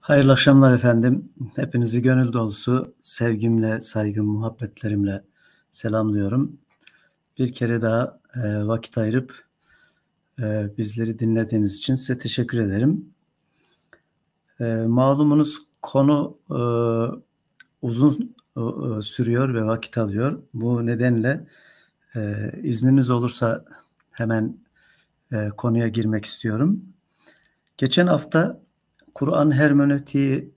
Hayırlı akşamlar efendim. Hepinizi gönül dolusu sevgimle, saygım, muhabbetlerimle selamlıyorum. Bir kere daha e, vakit ayırıp e, bizleri dinlediğiniz için size teşekkür ederim. E, malumunuz konu e, uzun e, sürüyor ve vakit alıyor. Bu nedenle e, izniniz olursa hemen e, konuya girmek istiyorum. Geçen hafta Kur'an hermenötiği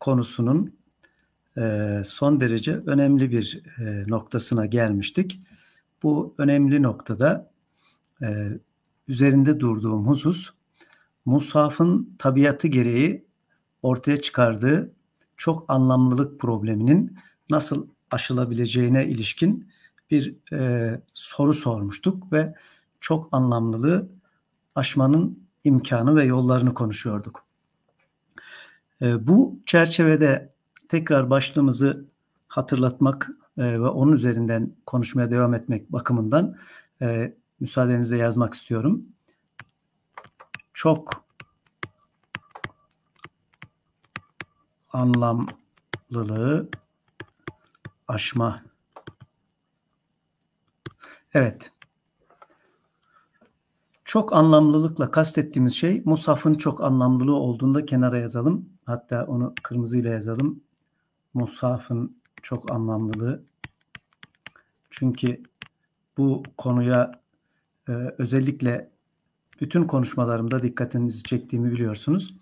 konusunun e, son derece önemli bir e, noktasına gelmiştik. Bu önemli noktada e, üzerinde durduğum husus Musaf'ın tabiatı gereği ortaya çıkardığı çok anlamlılık probleminin nasıl aşılabileceğine ilişkin bir e, soru sormuştuk ve çok anlamlılığı aşmanın imkanı ve yollarını konuşuyorduk. Ee, bu çerçevede tekrar başlığımızı hatırlatmak e, ve onun üzerinden konuşmaya devam etmek bakımından e, müsaadenizle yazmak istiyorum. Çok anlamlılığı aşma. Evet. Çok anlamlılıkla kastettiğimiz şey Musaf'ın çok anlamlılığı olduğunda kenara yazalım. Hatta onu kırmızıyla yazalım. Musaf'ın çok anlamlılığı. Çünkü bu konuya e, özellikle bütün konuşmalarımda dikkatinizi çektiğimi biliyorsunuz.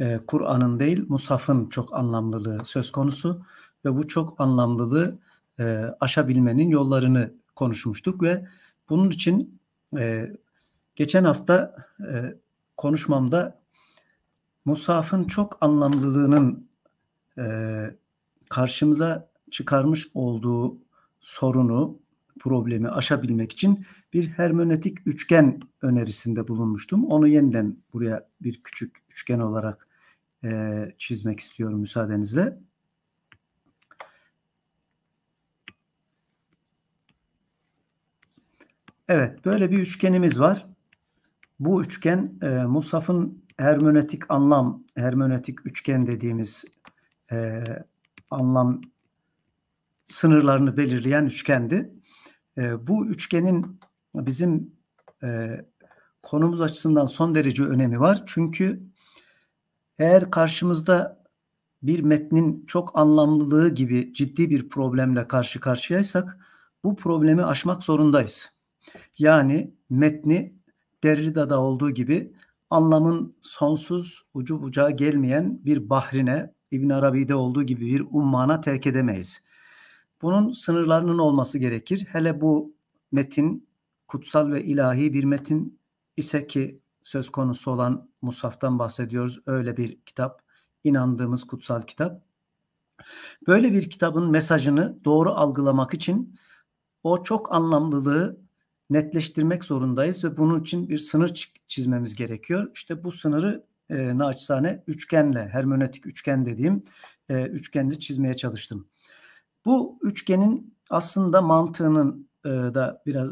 E, Kur'an'ın değil, Musaf'ın çok anlamlılığı söz konusu ve bu çok anlamlılığı e, aşabilmenin yollarını konuşmuştuk ve bunun için e, geçen hafta e, konuşmamda Musaf'ın çok anlamlılığının e, karşımıza çıkarmış olduğu sorunu, problemi aşabilmek için bir hermönetik üçgen önerisinde bulunmuştum. Onu yeniden buraya bir küçük üçgen olarak e, çizmek istiyorum müsaadenizle. Evet, böyle bir üçgenimiz var. Bu üçgen e, Musaf'ın hermenötik anlam, hermenötik üçgen dediğimiz e, anlam sınırlarını belirleyen üçgendi. E, bu üçgenin bizim e, konumuz açısından son derece önemi var. Çünkü eğer karşımızda bir metnin çok anlamlılığı gibi ciddi bir problemle karşı karşıyaysak bu problemi aşmak zorundayız. Yani metni Derrida'da olduğu gibi anlamın sonsuz ucu bucağı gelmeyen bir bahrine İbn Arabi'de olduğu gibi bir ummana terk edemeyiz. Bunun sınırlarının olması gerekir. Hele bu metin kutsal ve ilahi bir metin ise ki söz konusu olan Musaf'tan bahsediyoruz. Öyle bir kitap, inandığımız kutsal kitap. Böyle bir kitabın mesajını doğru algılamak için o çok anlamlılığı netleştirmek zorundayız ve bunun için bir sınır çizmemiz gerekiyor. İşte bu sınırı e, naçizane üçgenle, hermönetik üçgen dediğim e, üçgenle çizmeye çalıştım. Bu üçgenin aslında mantığının e, da biraz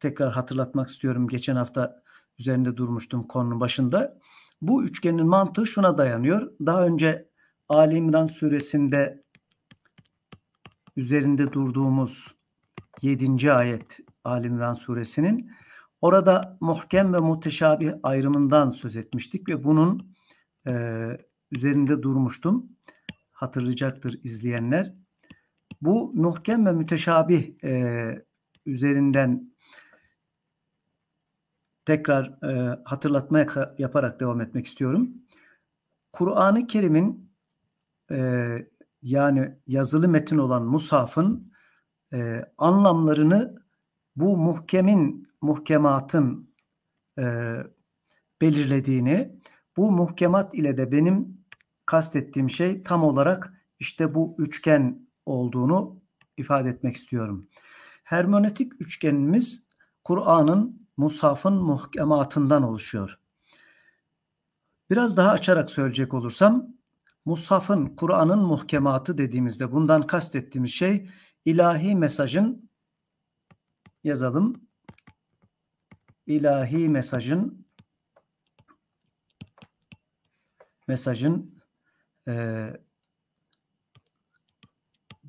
tekrar hatırlatmak istiyorum. Geçen hafta üzerinde durmuştum konunun başında. Bu üçgenin mantığı şuna dayanıyor. Daha önce Ali İmran suresinde üzerinde durduğumuz 7. ayet Ali İmran suresinin. Orada muhkem ve muteşabih ayrımından söz etmiştik ve bunun e, üzerinde durmuştum. Hatırlayacaktır izleyenler. Bu muhkem ve müteşabih e, üzerinden tekrar e, hatırlatma yaparak devam etmek istiyorum. Kur'an-ı Kerim'in e, yani yazılı metin olan Musaf'ın e, anlamlarını bu muhkemin muhkematın e, belirlediğini, bu muhkemat ile de benim kastettiğim şey tam olarak işte bu üçgen olduğunu ifade etmek istiyorum. Hermenötik üçgenimiz Kur'an'ın, Musaf'ın muhkematından oluşuyor. Biraz daha açarak söyleyecek olursam, Musaf'ın, Kur'an'ın muhkematı dediğimizde bundan kastettiğimiz şey ilahi mesajın yazalım. İlahi mesajın mesajın e,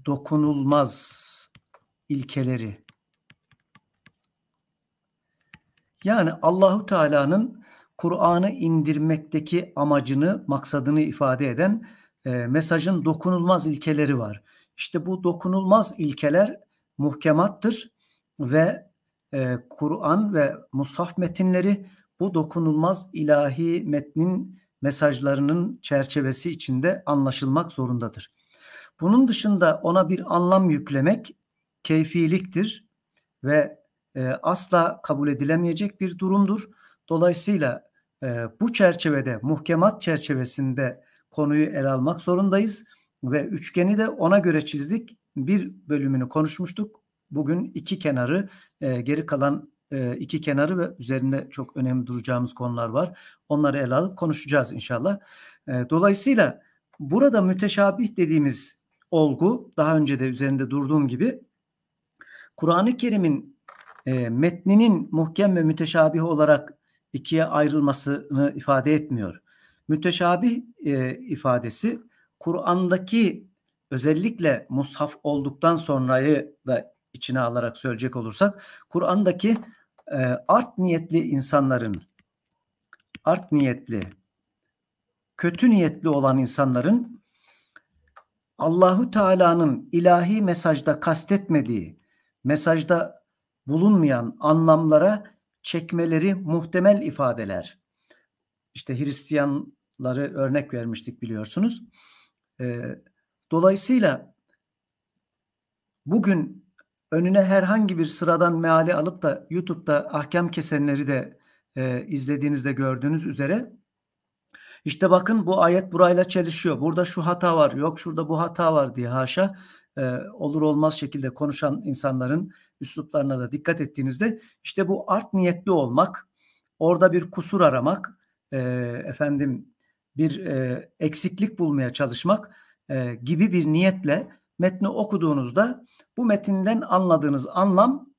dokunulmaz ilkeleri. Yani Allahu Teala'nın Kur'an'ı indirmekteki amacını, maksadını ifade eden e, mesajın dokunulmaz ilkeleri var. İşte bu dokunulmaz ilkeler muhkemattır ve e, Kur'an ve Musaf metinleri bu dokunulmaz ilahi metnin mesajlarının çerçevesi içinde anlaşılmak zorundadır. Bunun dışında ona bir anlam yüklemek keyfiliktir ve e, asla kabul edilemeyecek bir durumdur. Dolayısıyla e, bu çerçevede, muhkemat çerçevesinde konuyu ele almak zorundayız ve üçgeni de ona göre çizdik. Bir bölümünü konuşmuştuk bugün iki kenarı e, geri kalan e, iki kenarı ve üzerinde çok önemli duracağımız konular var. Onları ele alıp konuşacağız inşallah. E, dolayısıyla burada müteşabih dediğimiz olgu daha önce de üzerinde durduğum gibi Kur'an-ı Kerim'in e, metninin muhkem ve müteşabih olarak ikiye ayrılmasını ifade etmiyor. Müteşabih e, ifadesi Kur'an'daki özellikle mushaf olduktan sonrayı da içine alarak söyleyecek olursak Kur'an'daki e, art niyetli insanların art niyetli kötü niyetli olan insanların Allahu Teala'nın ilahi mesajda kastetmediği, mesajda bulunmayan anlamlara çekmeleri muhtemel ifadeler. İşte Hristiyanları örnek vermiştik biliyorsunuz. E, dolayısıyla bugün önüne herhangi bir sıradan meali alıp da YouTube'da ahkam kesenleri de e, izlediğinizde gördüğünüz üzere işte bakın bu ayet burayla çelişiyor. Burada şu hata var, yok şurada bu hata var diye haşa e, olur olmaz şekilde konuşan insanların üsluplarına da dikkat ettiğinizde işte bu art niyetli olmak, orada bir kusur aramak, e, efendim bir e, eksiklik bulmaya çalışmak e, gibi bir niyetle metni okuduğunuzda bu metinden anladığınız anlam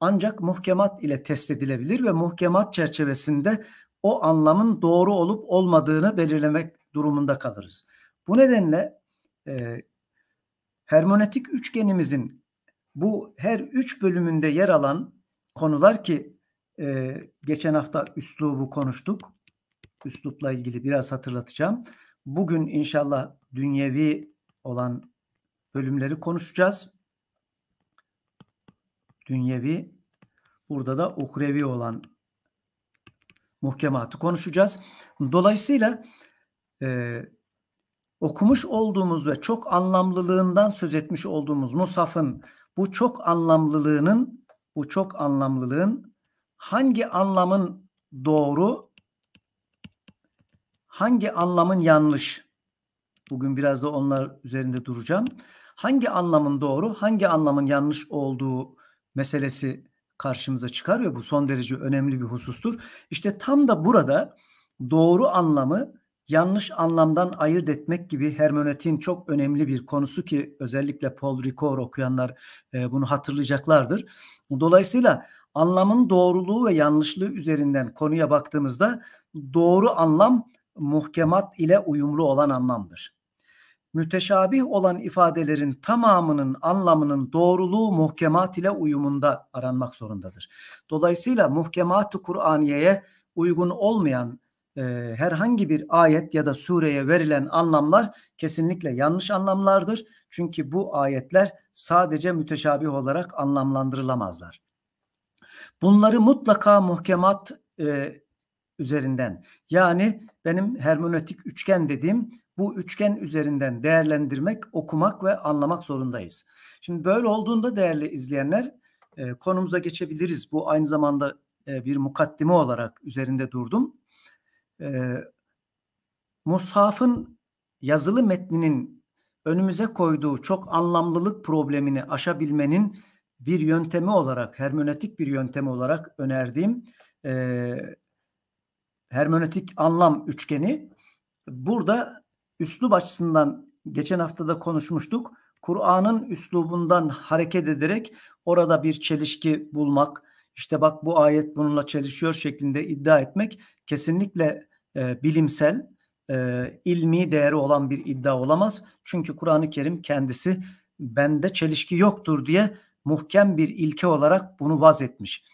ancak muhkemat ile test edilebilir ve muhkemat çerçevesinde o anlamın doğru olup olmadığını belirlemek durumunda kalırız. Bu nedenle e, hermonetik üçgenimizin bu her üç bölümünde yer alan konular ki e, geçen hafta üslubu konuştuk. Üslupla ilgili biraz hatırlatacağım. Bugün inşallah dünyevi olan bölümleri konuşacağız. Dünyevi, burada da uhrevi olan muhkematı konuşacağız. Dolayısıyla e, okumuş olduğumuz ve çok anlamlılığından söz etmiş olduğumuz Musaf'ın bu çok anlamlılığının bu çok anlamlılığın hangi anlamın doğru hangi anlamın yanlış bugün biraz da onlar üzerinde duracağım hangi anlamın doğru, hangi anlamın yanlış olduğu meselesi karşımıza çıkar ve bu son derece önemli bir husustur. İşte tam da burada doğru anlamı yanlış anlamdan ayırt etmek gibi hermenötin çok önemli bir konusu ki özellikle Paul Ricoeur okuyanlar e, bunu hatırlayacaklardır. Dolayısıyla anlamın doğruluğu ve yanlışlığı üzerinden konuya baktığımızda doğru anlam muhkemat ile uyumlu olan anlamdır müteşabih olan ifadelerin tamamının anlamının doğruluğu muhkemat ile uyumunda aranmak zorundadır. Dolayısıyla muhkemat-ı Kur'aniye'ye uygun olmayan e, herhangi bir ayet ya da sureye verilen anlamlar kesinlikle yanlış anlamlardır. Çünkü bu ayetler sadece müteşabih olarak anlamlandırılamazlar. Bunları mutlaka muhkemat e, üzerinden yani benim hermenötik üçgen dediğim bu üçgen üzerinden değerlendirmek, okumak ve anlamak zorundayız. Şimdi böyle olduğunda değerli izleyenler e, konumuza geçebiliriz. Bu aynı zamanda e, bir mukaddime olarak üzerinde durdum. E, Mushaf'ın yazılı metninin önümüze koyduğu çok anlamlılık problemini aşabilmenin bir yöntemi olarak, hermenötik bir yöntemi olarak önerdiğim e, hermenötik anlam üçgeni burada üslup açısından geçen hafta da konuşmuştuk. Kur'an'ın üslubundan hareket ederek orada bir çelişki bulmak, işte bak bu ayet bununla çelişiyor şeklinde iddia etmek kesinlikle e, bilimsel, e, ilmi değeri olan bir iddia olamaz. Çünkü Kur'an-ı Kerim kendisi bende çelişki yoktur diye muhkem bir ilke olarak bunu vaz etmiş.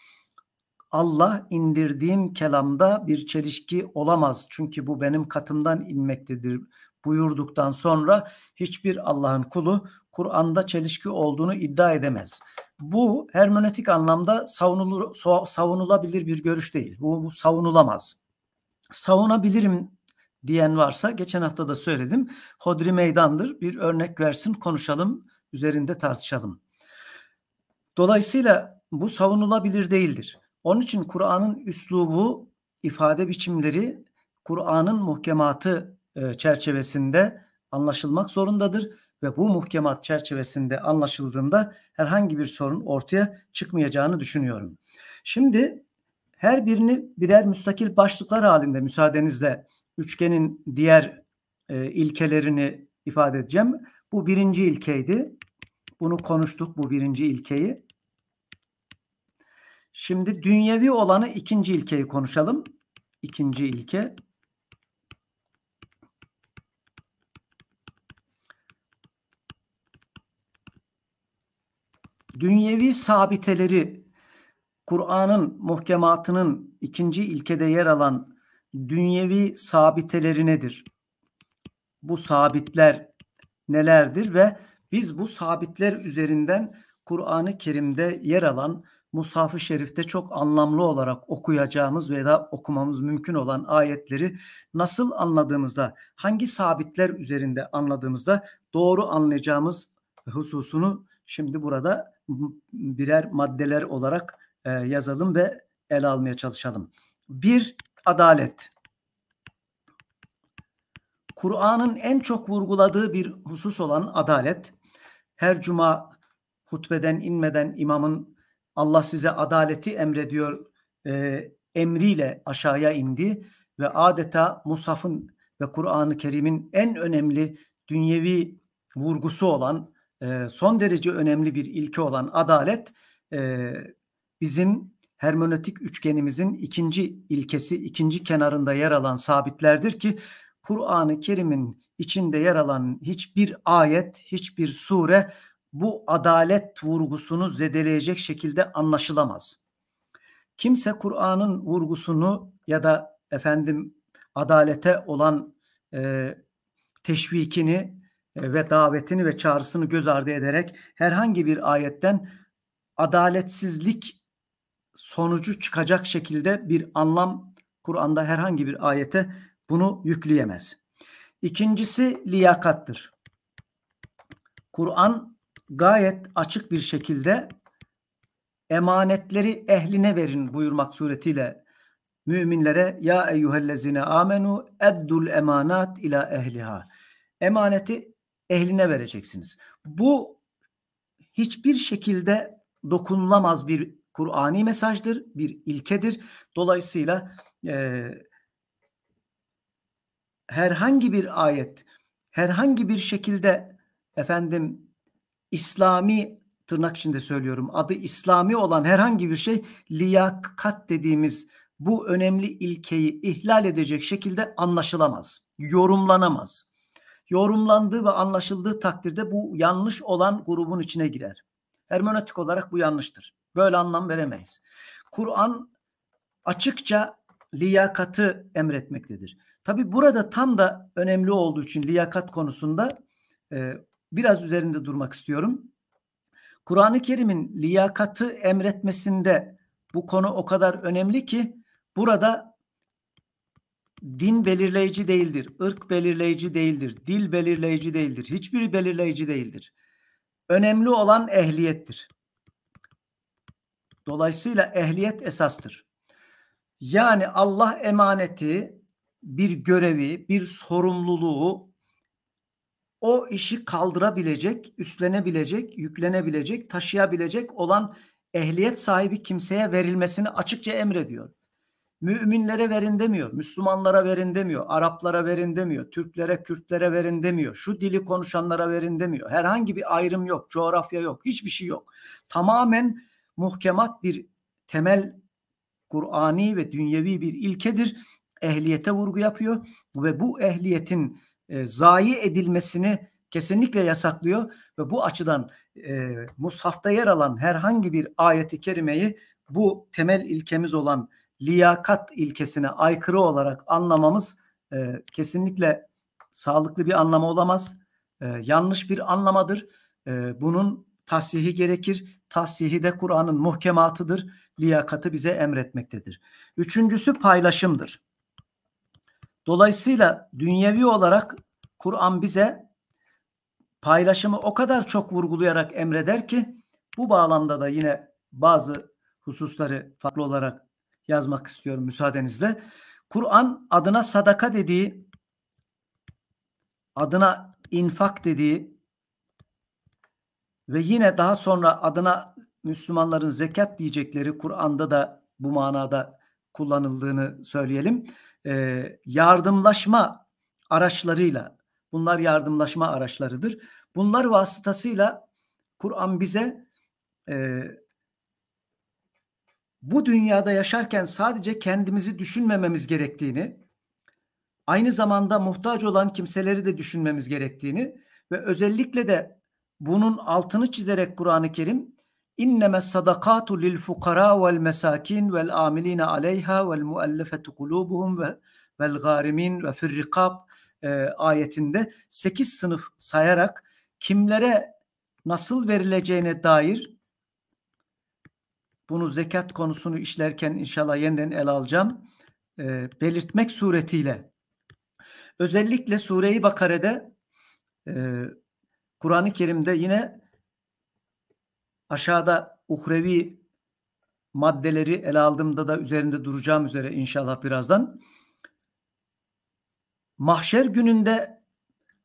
Allah indirdiğim kelamda bir çelişki olamaz. Çünkü bu benim katımdan inmektedir buyurduktan sonra hiçbir Allah'ın kulu Kur'an'da çelişki olduğunu iddia edemez. Bu hermenötik anlamda savunulur, savunulabilir bir görüş değil. Bu, bu savunulamaz. Savunabilirim diyen varsa geçen hafta da söyledim. Hodri meydandır. Bir örnek versin konuşalım üzerinde tartışalım. Dolayısıyla bu savunulabilir değildir. Onun için Kur'an'ın üslubu, ifade biçimleri, Kur'an'ın muhkematı e, çerçevesinde anlaşılmak zorundadır ve bu muhkemat çerçevesinde anlaşıldığında herhangi bir sorun ortaya çıkmayacağını düşünüyorum. Şimdi her birini birer müstakil başlıklar halinde müsaadenizle üçgenin diğer e, ilkelerini ifade edeceğim. Bu birinci ilkeydi. Bunu konuştuk bu birinci ilkeyi. Şimdi dünyevi olanı ikinci ilkeyi konuşalım. İkinci ilke dünyevi sabiteleri Kur'an'ın muhkematının ikinci ilkede yer alan dünyevi sabiteleri nedir? Bu sabitler nelerdir ve biz bu sabitler üzerinden Kur'an-ı Kerim'de yer alan Musaf-ı Şerif'te çok anlamlı olarak okuyacağımız veya okumamız mümkün olan ayetleri nasıl anladığımızda, hangi sabitler üzerinde anladığımızda doğru anlayacağımız hususunu şimdi burada birer maddeler olarak e, yazalım ve ele almaya çalışalım. Bir, adalet. Kur'an'ın en çok vurguladığı bir husus olan adalet. Her cuma hutbeden inmeden imamın Allah size adaleti emrediyor e, emriyle aşağıya indi ve adeta Musaf'ın ve Kur'an-ı Kerim'in en önemli dünyevi vurgusu olan son derece önemli bir ilke olan adalet bizim hermenötik üçgenimizin ikinci ilkesi, ikinci kenarında yer alan sabitlerdir ki Kur'an-ı Kerim'in içinde yer alan hiçbir ayet, hiçbir sure bu adalet vurgusunu zedeleyecek şekilde anlaşılamaz. Kimse Kur'an'ın vurgusunu ya da efendim adalete olan e, teşvikini e, ve davetini ve çağrısını göz ardı ederek herhangi bir ayetten adaletsizlik sonucu çıkacak şekilde bir anlam Kur'an'da herhangi bir ayete bunu yükleyemez. İkincisi liyakattır. Kur'an gayet açık bir şekilde emanetleri ehline verin buyurmak suretiyle müminlere ya eyyühellezine amenu eddul emanat ila ehliha. Emaneti ehline vereceksiniz. Bu hiçbir şekilde dokunulamaz bir Kur'ani mesajdır, bir ilkedir. Dolayısıyla e, herhangi bir ayet, herhangi bir şekilde efendim İslami tırnak içinde söylüyorum adı İslami olan herhangi bir şey liyakat dediğimiz bu önemli ilkeyi ihlal edecek şekilde anlaşılamaz, yorumlanamaz yorumlandığı ve anlaşıldığı takdirde bu yanlış olan grubun içine girer. Hermenötik olarak bu yanlıştır. Böyle anlam veremeyiz. Kur'an açıkça liyakatı emretmektedir. Tabi burada tam da önemli olduğu için liyakat konusunda e, biraz üzerinde durmak istiyorum. Kur'an-ı Kerim'in liyakatı emretmesinde bu konu o kadar önemli ki burada din belirleyici değildir, ırk belirleyici değildir, dil belirleyici değildir, hiçbiri belirleyici değildir. Önemli olan ehliyettir. Dolayısıyla ehliyet esastır. Yani Allah emaneti bir görevi, bir sorumluluğu o işi kaldırabilecek, üstlenebilecek, yüklenebilecek, taşıyabilecek olan ehliyet sahibi kimseye verilmesini açıkça emrediyor. Müminlere verin demiyor, Müslümanlara verin demiyor, Araplara verin demiyor, Türklere, Kürtlere verin demiyor, şu dili konuşanlara verin demiyor. Herhangi bir ayrım yok, coğrafya yok, hiçbir şey yok. Tamamen muhkemat bir temel Kur'ani ve dünyevi bir ilkedir. Ehliyete vurgu yapıyor ve bu ehliyetin e, zayi edilmesini kesinlikle yasaklıyor ve bu açıdan e, mushafta yer alan herhangi bir ayeti kerimeyi bu temel ilkemiz olan liyakat ilkesine aykırı olarak anlamamız e, kesinlikle sağlıklı bir anlama olamaz. E, yanlış bir anlamadır. E, bunun tahsihi gerekir. Tahsihi de Kur'an'ın muhkematıdır. Liyakatı bize emretmektedir. Üçüncüsü paylaşımdır. Dolayısıyla dünyevi olarak Kur'an bize paylaşımı o kadar çok vurgulayarak emreder ki bu bağlamda da yine bazı hususları farklı olarak yazmak istiyorum müsaadenizle. Kur'an adına sadaka dediği, adına infak dediği ve yine daha sonra adına Müslümanların zekat diyecekleri Kur'an'da da bu manada kullanıldığını söyleyelim. Ee, yardımlaşma araçlarıyla, bunlar yardımlaşma araçlarıdır. Bunlar vasıtasıyla Kur'an bize e, bu dünyada yaşarken sadece kendimizi düşünmememiz gerektiğini, aynı zamanda muhtaç olan kimseleri de düşünmemiz gerektiğini ve özellikle de bunun altını çizerek Kur'an-ı Kerim inneme sadakatu lil fukara vel mesakin vel Amilina aleyha vel muallefetu kulubuhum ve vel garimin ve firrikab e, ayetinde 8 sınıf sayarak kimlere nasıl verileceğine dair bunu zekat konusunu işlerken inşallah yeniden ele alacağım. E, belirtmek suretiyle özellikle sureyi i Bakare'de e, Kur'an-ı Kerim'de yine aşağıda uhrevi maddeleri ele aldığımda da üzerinde duracağım üzere inşallah birazdan. Mahşer gününde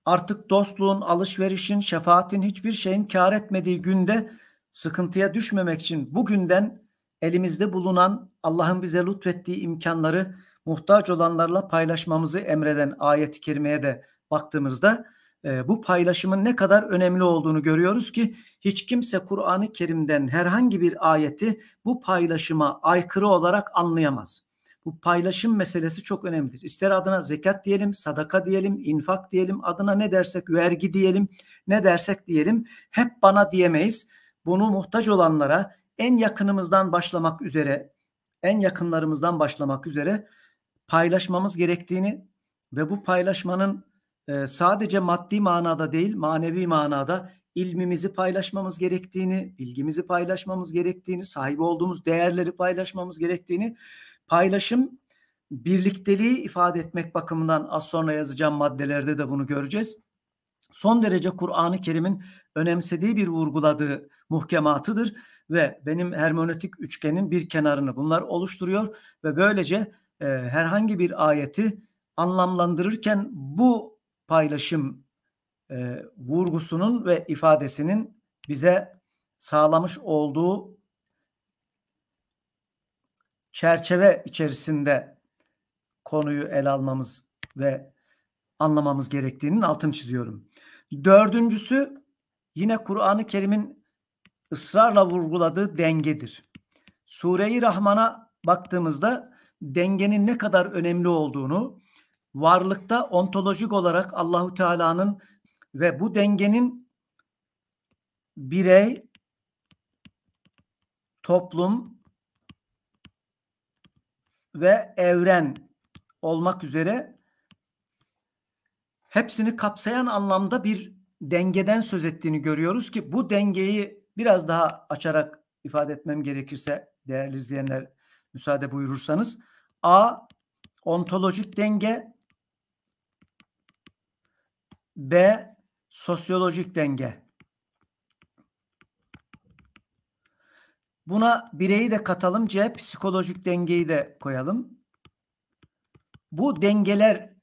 artık dostluğun, alışverişin, şefaatin hiçbir şeyin kar etmediği günde sıkıntıya düşmemek için bugünden elimizde bulunan Allah'ın bize lütfettiği imkanları muhtaç olanlarla paylaşmamızı emreden ayet-i kerimeye de baktığımızda e, bu paylaşımın ne kadar önemli olduğunu görüyoruz ki hiç kimse Kur'an-ı Kerim'den herhangi bir ayeti bu paylaşıma aykırı olarak anlayamaz. Bu paylaşım meselesi çok önemlidir. İster adına zekat diyelim, sadaka diyelim, infak diyelim, adına ne dersek vergi diyelim, ne dersek diyelim hep bana diyemeyiz bunu muhtaç olanlara en yakınımızdan başlamak üzere, en yakınlarımızdan başlamak üzere paylaşmamız gerektiğini ve bu paylaşmanın e, sadece maddi manada değil, manevi manada ilmimizi paylaşmamız gerektiğini, bilgimizi paylaşmamız gerektiğini, sahip olduğumuz değerleri paylaşmamız gerektiğini, paylaşım birlikteliği ifade etmek bakımından az sonra yazacağım maddelerde de bunu göreceğiz son derece Kur'an-ı Kerim'in önemsediği bir vurguladığı muhkematıdır ve benim hermenötik üçgenin bir kenarını bunlar oluşturuyor ve böylece e, herhangi bir ayeti anlamlandırırken bu paylaşım e, vurgusunun ve ifadesinin bize sağlamış olduğu çerçeve içerisinde konuyu el almamız ve anlamamız gerektiğinin altını çiziyorum. Dördüncüsü yine Kur'an-ı Kerim'in ısrarla vurguladığı dengedir. Sure-i Rahman'a baktığımızda dengenin ne kadar önemli olduğunu, varlıkta ontolojik olarak Allahu Teala'nın ve bu dengenin birey, toplum ve evren olmak üzere hepsini kapsayan anlamda bir dengeden söz ettiğini görüyoruz ki bu dengeyi biraz daha açarak ifade etmem gerekirse değerli izleyenler müsaade buyurursanız A ontolojik denge B sosyolojik denge Buna bireyi de katalım. C psikolojik dengeyi de koyalım. Bu dengeler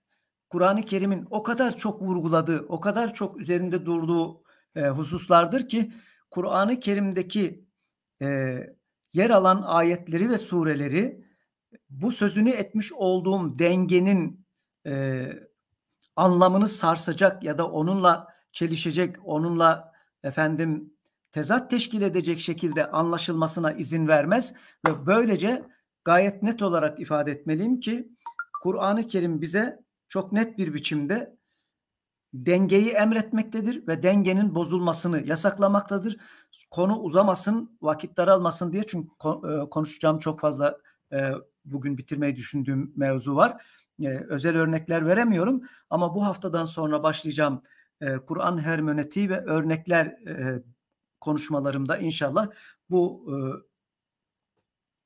Kur'an-ı Kerim'in o kadar çok vurguladığı, o kadar çok üzerinde durduğu e, hususlardır ki Kur'an-ı Kerim'deki e, yer alan ayetleri ve sureleri bu sözünü etmiş olduğum dengenin e, anlamını sarsacak ya da onunla çelişecek, onunla efendim tezat teşkil edecek şekilde anlaşılmasına izin vermez ve böylece gayet net olarak ifade etmeliyim ki Kur'an-ı Kerim bize çok net bir biçimde dengeyi emretmektedir ve dengenin bozulmasını yasaklamaktadır. Konu uzamasın, vakit daralmasın diye çünkü e, konuşacağım çok fazla e, bugün bitirmeyi düşündüğüm mevzu var. E, özel örnekler veremiyorum ama bu haftadan sonra başlayacağım Kur'an hermenetiği ve örnekler konuşmalarımda inşallah bu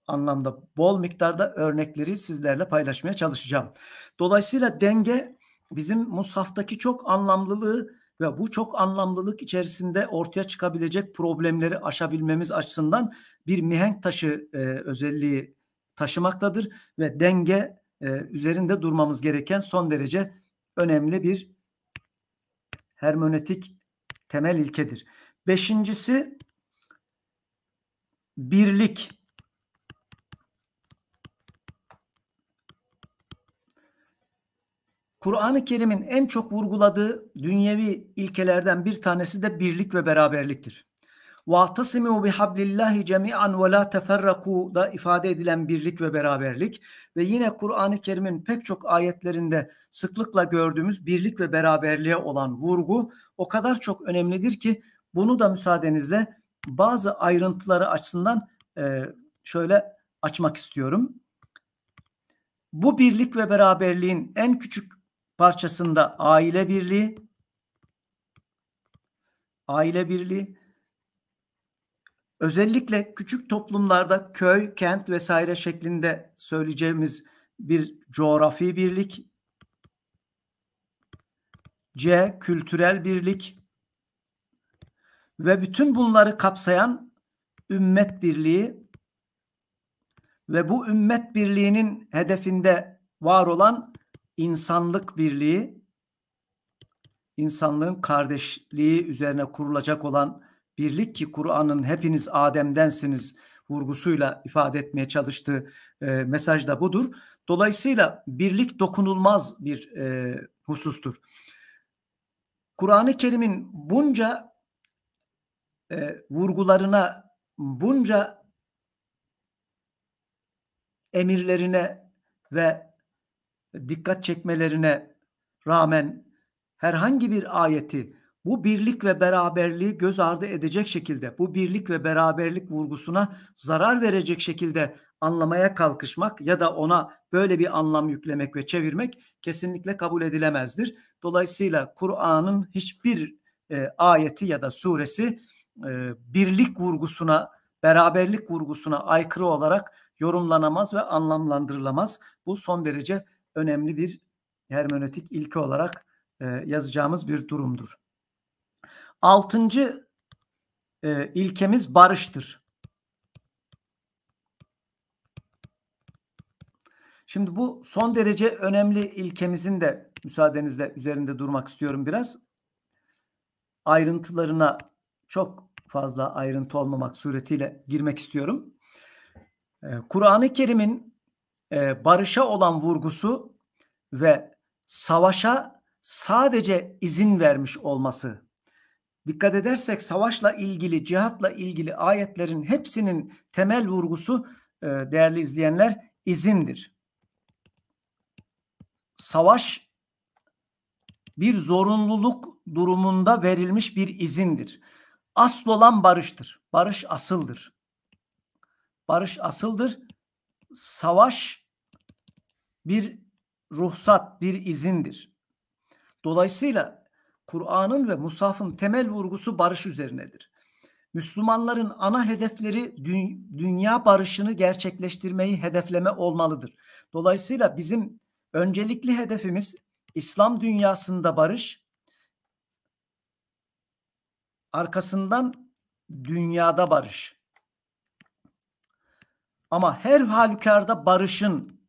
anlamda bol miktarda örnekleri sizlerle paylaşmaya çalışacağım. Dolayısıyla denge bizim musaftaki çok anlamlılığı ve bu çok anlamlılık içerisinde ortaya çıkabilecek problemleri aşabilmemiz açısından bir mihenk taşı e, özelliği taşımaktadır ve denge e, üzerinde durmamız gereken son derece önemli bir hermenötik temel ilkedir. Beşincisi birlik. Kur'an-ı Kerim'in en çok vurguladığı dünyevi ilkelerden bir tanesi de birlik ve beraberliktir. وَاَعْتَصِمُوا بِحَبْلِ cemian جَمِيعًا وَلَا تَفَرَّقُوا da ifade edilen birlik ve beraberlik ve yine Kur'an-ı Kerim'in pek çok ayetlerinde sıklıkla gördüğümüz birlik ve beraberliğe olan vurgu o kadar çok önemlidir ki bunu da müsaadenizle bazı ayrıntıları açısından e, şöyle açmak istiyorum. Bu birlik ve beraberliğin en küçük parçasında aile birliği aile birliği özellikle küçük toplumlarda köy, kent vesaire şeklinde söyleyeceğimiz bir coğrafi birlik C kültürel birlik ve bütün bunları kapsayan ümmet birliği ve bu ümmet birliğinin hedefinde var olan insanlık birliği, insanlığın kardeşliği üzerine kurulacak olan birlik ki Kur'an'ın hepiniz Adem'densiniz vurgusuyla ifade etmeye çalıştığı e, mesaj da budur. Dolayısıyla birlik dokunulmaz bir e, husustur. Kur'an-ı Kerim'in bunca e, vurgularına, bunca emirlerine ve dikkat çekmelerine rağmen herhangi bir ayeti bu birlik ve beraberliği göz ardı edecek şekilde, bu birlik ve beraberlik vurgusuna zarar verecek şekilde anlamaya kalkışmak ya da ona böyle bir anlam yüklemek ve çevirmek kesinlikle kabul edilemezdir. Dolayısıyla Kur'an'ın hiçbir e, ayeti ya da suresi e, birlik vurgusuna, beraberlik vurgusuna aykırı olarak yorumlanamaz ve anlamlandırılamaz. Bu son derece önemli bir hermenötik ilke olarak e, yazacağımız bir durumdur. Altıncı e, ilkemiz barıştır. Şimdi bu son derece önemli ilkemizin de müsaadenizle üzerinde durmak istiyorum biraz. Ayrıntılarına çok fazla ayrıntı olmamak suretiyle girmek istiyorum. E, Kur'an-ı Kerim'in e, barışa olan vurgusu ve savaşa sadece izin vermiş olması. Dikkat edersek savaşla ilgili, cihatla ilgili ayetlerin hepsinin temel vurgusu e, değerli izleyenler izindir. Savaş bir zorunluluk durumunda verilmiş bir izindir. Asıl olan barıştır. Barış asıldır. Barış asıldır savaş bir ruhsat, bir izindir. Dolayısıyla Kur'an'ın ve Musaf'ın temel vurgusu barış üzerinedir. Müslümanların ana hedefleri dünya barışını gerçekleştirmeyi hedefleme olmalıdır. Dolayısıyla bizim öncelikli hedefimiz İslam dünyasında barış, arkasından dünyada barış. Ama her halükarda barışın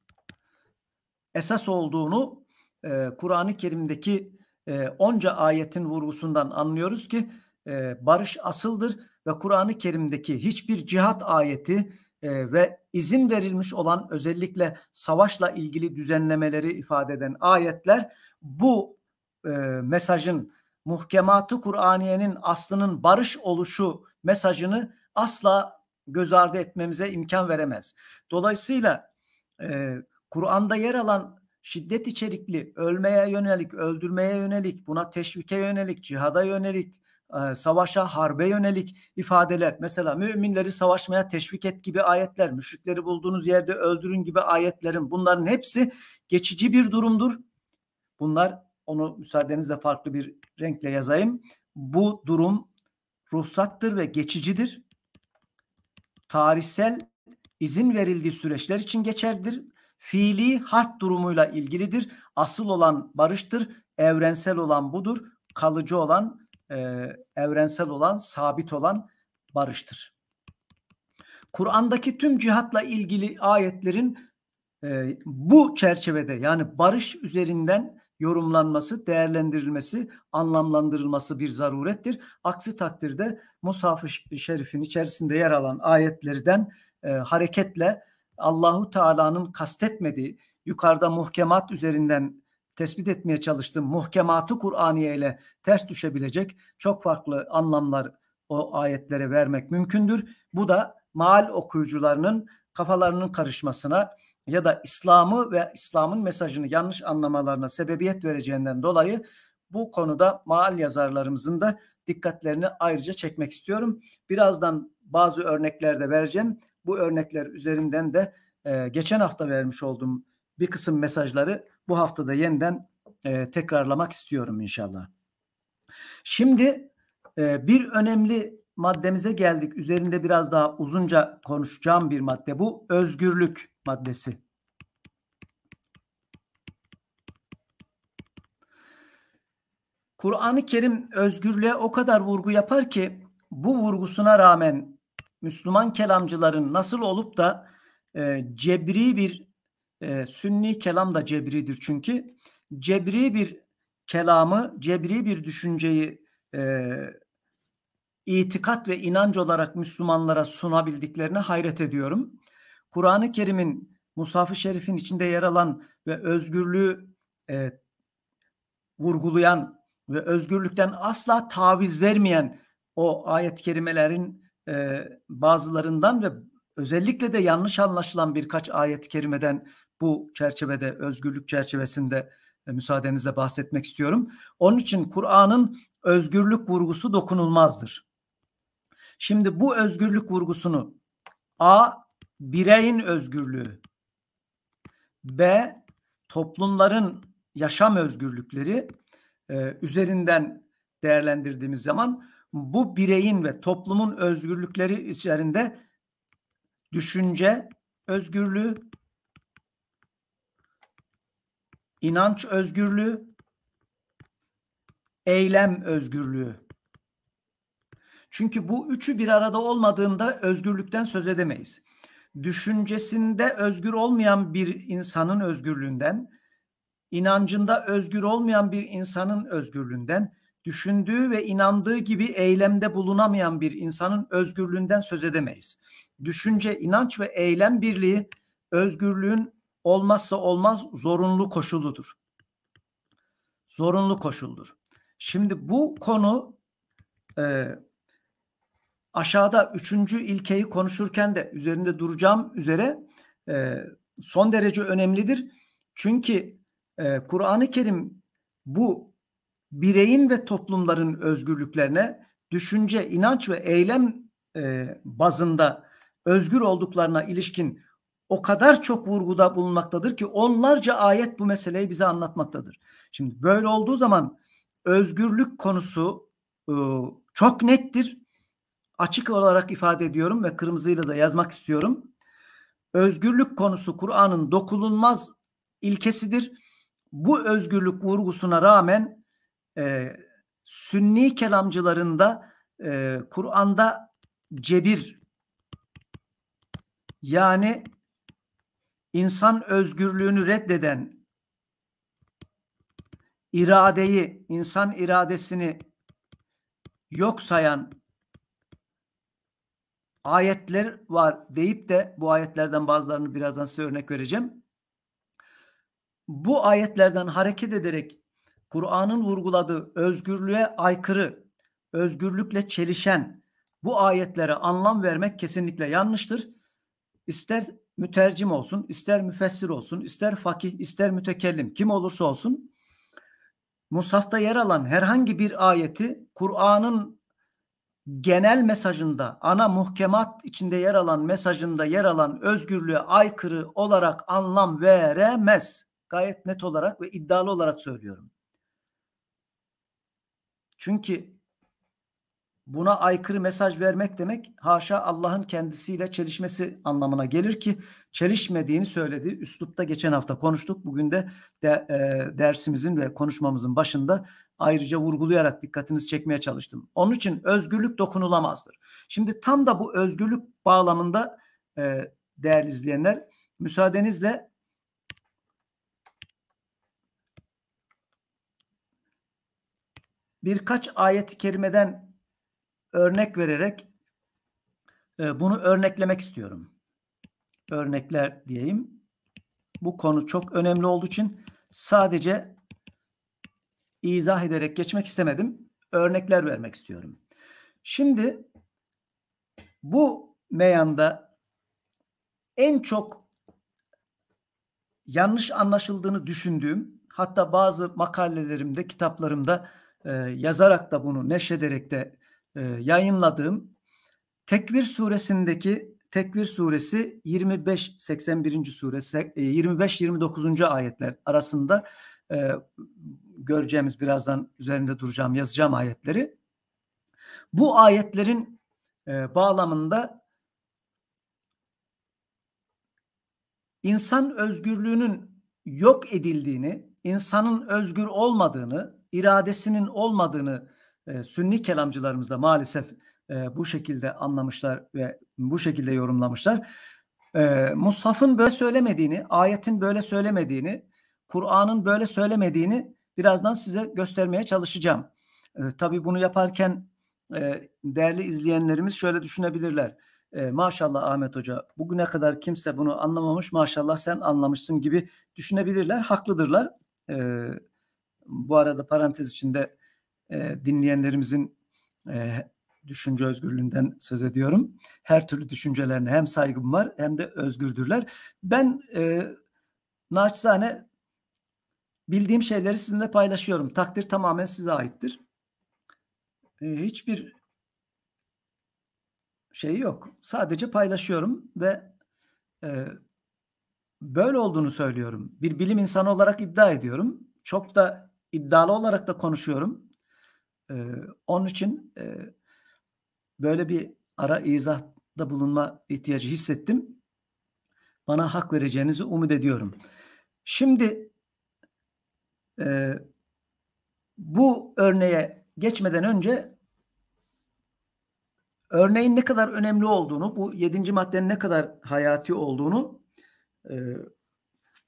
esas olduğunu e, Kur'an-ı Kerim'deki e, onca ayetin vurgusundan anlıyoruz ki e, barış asıldır ve Kur'an-ı Kerim'deki hiçbir cihat ayeti e, ve izin verilmiş olan özellikle savaşla ilgili düzenlemeleri ifade eden ayetler bu e, mesajın muhkematı Kur'aniyenin aslının barış oluşu mesajını asla göz ardı etmemize imkan veremez. Dolayısıyla e, Kur'an'da yer alan şiddet içerikli ölmeye yönelik, öldürmeye yönelik, buna teşvike yönelik, cihada yönelik, e, savaşa, harbe yönelik ifadeler. Mesela müminleri savaşmaya teşvik et gibi ayetler, müşrikleri bulduğunuz yerde öldürün gibi ayetlerin bunların hepsi geçici bir durumdur. Bunlar onu müsaadenizle farklı bir renkle yazayım. Bu durum ruhsattır ve geçicidir tarihsel izin verildiği süreçler için geçerlidir. Fiili harp durumuyla ilgilidir. Asıl olan barıştır. Evrensel olan budur. Kalıcı olan, e, evrensel olan, sabit olan barıştır. Kur'an'daki tüm cihatla ilgili ayetlerin e, bu çerçevede yani barış üzerinden yorumlanması, değerlendirilmesi, anlamlandırılması bir zarurettir. Aksi takdirde Musaf-ı Şerif'in içerisinde yer alan ayetlerden e, hareketle Allahu Teala'nın kastetmediği, yukarıda muhkemat üzerinden tespit etmeye çalıştığım muhkematı Kur'aniye ile ters düşebilecek çok farklı anlamlar o ayetlere vermek mümkündür. Bu da maal okuyucularının kafalarının karışmasına, ya da İslam'ı ve İslam'ın mesajını yanlış anlamalarına sebebiyet vereceğinden dolayı bu konuda maal yazarlarımızın da dikkatlerini ayrıca çekmek istiyorum. Birazdan bazı örnekler de vereceğim. Bu örnekler üzerinden de e, geçen hafta vermiş olduğum bir kısım mesajları bu haftada yeniden e, tekrarlamak istiyorum inşallah. Şimdi e, bir önemli maddemize geldik. Üzerinde biraz daha uzunca konuşacağım bir madde bu özgürlük maddesi. Kur'an-ı Kerim özgürlüğe o kadar vurgu yapar ki bu vurgusuna rağmen Müslüman kelamcıların nasıl olup da e, cebri bir e, sünni kelam da cebridir çünkü cebri bir kelamı, cebri bir düşünceyi e, itikat ve inanç olarak Müslümanlara sunabildiklerine hayret ediyorum. Kur'an-ı Kerim'in Musaf-ı Şerif'in içinde yer alan ve özgürlüğü e, vurgulayan ve özgürlükten asla taviz vermeyen o ayet-i kerimelerin e, bazılarından ve özellikle de yanlış anlaşılan birkaç ayet-i kerimeden bu çerçevede, özgürlük çerçevesinde e, müsaadenizle bahsetmek istiyorum. Onun için Kur'an'ın özgürlük vurgusu dokunulmazdır. Şimdi bu özgürlük vurgusunu A bireyin özgürlüğü. B. Toplumların yaşam özgürlükleri e, üzerinden değerlendirdiğimiz zaman bu bireyin ve toplumun özgürlükleri içerisinde düşünce özgürlüğü, inanç özgürlüğü, eylem özgürlüğü. Çünkü bu üçü bir arada olmadığında özgürlükten söz edemeyiz düşüncesinde özgür olmayan bir insanın özgürlüğünden, inancında özgür olmayan bir insanın özgürlüğünden, düşündüğü ve inandığı gibi eylemde bulunamayan bir insanın özgürlüğünden söz edemeyiz. Düşünce, inanç ve eylem birliği özgürlüğün olmazsa olmaz zorunlu koşuludur. Zorunlu koşuldur. Şimdi bu konu e, aşağıda üçüncü ilkeyi konuşurken de üzerinde duracağım üzere e, son derece önemlidir. Çünkü e, Kur'an-ı Kerim bu bireyin ve toplumların özgürlüklerine düşünce, inanç ve eylem e, bazında özgür olduklarına ilişkin o kadar çok vurguda bulunmaktadır ki onlarca ayet bu meseleyi bize anlatmaktadır. Şimdi böyle olduğu zaman özgürlük konusu e, çok nettir açık olarak ifade ediyorum ve kırmızıyla da yazmak istiyorum. Özgürlük konusu Kur'an'ın dokunulmaz ilkesidir. Bu özgürlük vurgusuna rağmen e, sünni kelamcılarında e, Kur'an'da cebir yani insan özgürlüğünü reddeden iradeyi, insan iradesini yok sayan ayetler var deyip de bu ayetlerden bazılarını birazdan size örnek vereceğim. Bu ayetlerden hareket ederek Kur'an'ın vurguladığı özgürlüğe aykırı, özgürlükle çelişen bu ayetlere anlam vermek kesinlikle yanlıştır. İster mütercim olsun, ister müfessir olsun, ister fakih, ister mütekellim kim olursa olsun Musaf'ta yer alan herhangi bir ayeti Kur'an'ın genel mesajında, ana muhkemat içinde yer alan mesajında yer alan özgürlüğe aykırı olarak anlam veremez. Gayet net olarak ve iddialı olarak söylüyorum. Çünkü buna aykırı mesaj vermek demek haşa Allah'ın kendisiyle çelişmesi anlamına gelir ki çelişmediğini söyledi. Üslupta geçen hafta konuştuk. Bugün de, de e, dersimizin ve konuşmamızın başında ayrıca vurgulayarak dikkatinizi çekmeye çalıştım. Onun için özgürlük dokunulamazdır. Şimdi tam da bu özgürlük bağlamında e, değerli izleyenler müsaadenizle birkaç ayet-i kerimeden örnek vererek e, bunu örneklemek istiyorum. Örnekler diyeyim. Bu konu çok önemli olduğu için sadece izah ederek geçmek istemedim. Örnekler vermek istiyorum. Şimdi bu meyanda en çok yanlış anlaşıldığını düşündüğüm hatta bazı makalelerimde, kitaplarımda e, yazarak da bunu neşederek de e, yayınladığım Tekvir suresindeki Tekvir suresi 25 81. suresi 25 e, 29. ayetler arasında e, göreceğimiz birazdan üzerinde duracağım, yazacağım ayetleri. Bu ayetlerin e, bağlamında insan özgürlüğünün yok edildiğini, insanın özgür olmadığını, iradesinin olmadığını e, sünni kelamcılarımız da maalesef e, bu şekilde anlamışlar ve bu şekilde yorumlamışlar. E, Mushaf'ın böyle söylemediğini, ayetin böyle söylemediğini, Kur'an'ın böyle söylemediğini birazdan size göstermeye çalışacağım. E, tabii bunu yaparken e, değerli izleyenlerimiz şöyle düşünebilirler. E, maşallah Ahmet Hoca bugüne kadar kimse bunu anlamamış maşallah sen anlamışsın gibi düşünebilirler. Haklıdırlar. E, bu arada parantez içinde e, dinleyenlerimizin e, düşünce özgürlüğünden söz ediyorum. Her türlü düşüncelerine hem saygım var hem de özgürdürler. Ben e, naçizane Bildiğim şeyleri sizinle paylaşıyorum. Takdir tamamen size aittir. Ee, hiçbir şey yok. Sadece paylaşıyorum ve e, böyle olduğunu söylüyorum. Bir bilim insanı olarak iddia ediyorum. Çok da iddialı olarak da konuşuyorum. Ee, onun için e, böyle bir ara izahda bulunma ihtiyacı hissettim. Bana hak vereceğinizi umut ediyorum. Şimdi e, bu örneğe geçmeden önce örneğin ne kadar önemli olduğunu, bu yedinci maddenin ne kadar hayati olduğunu e,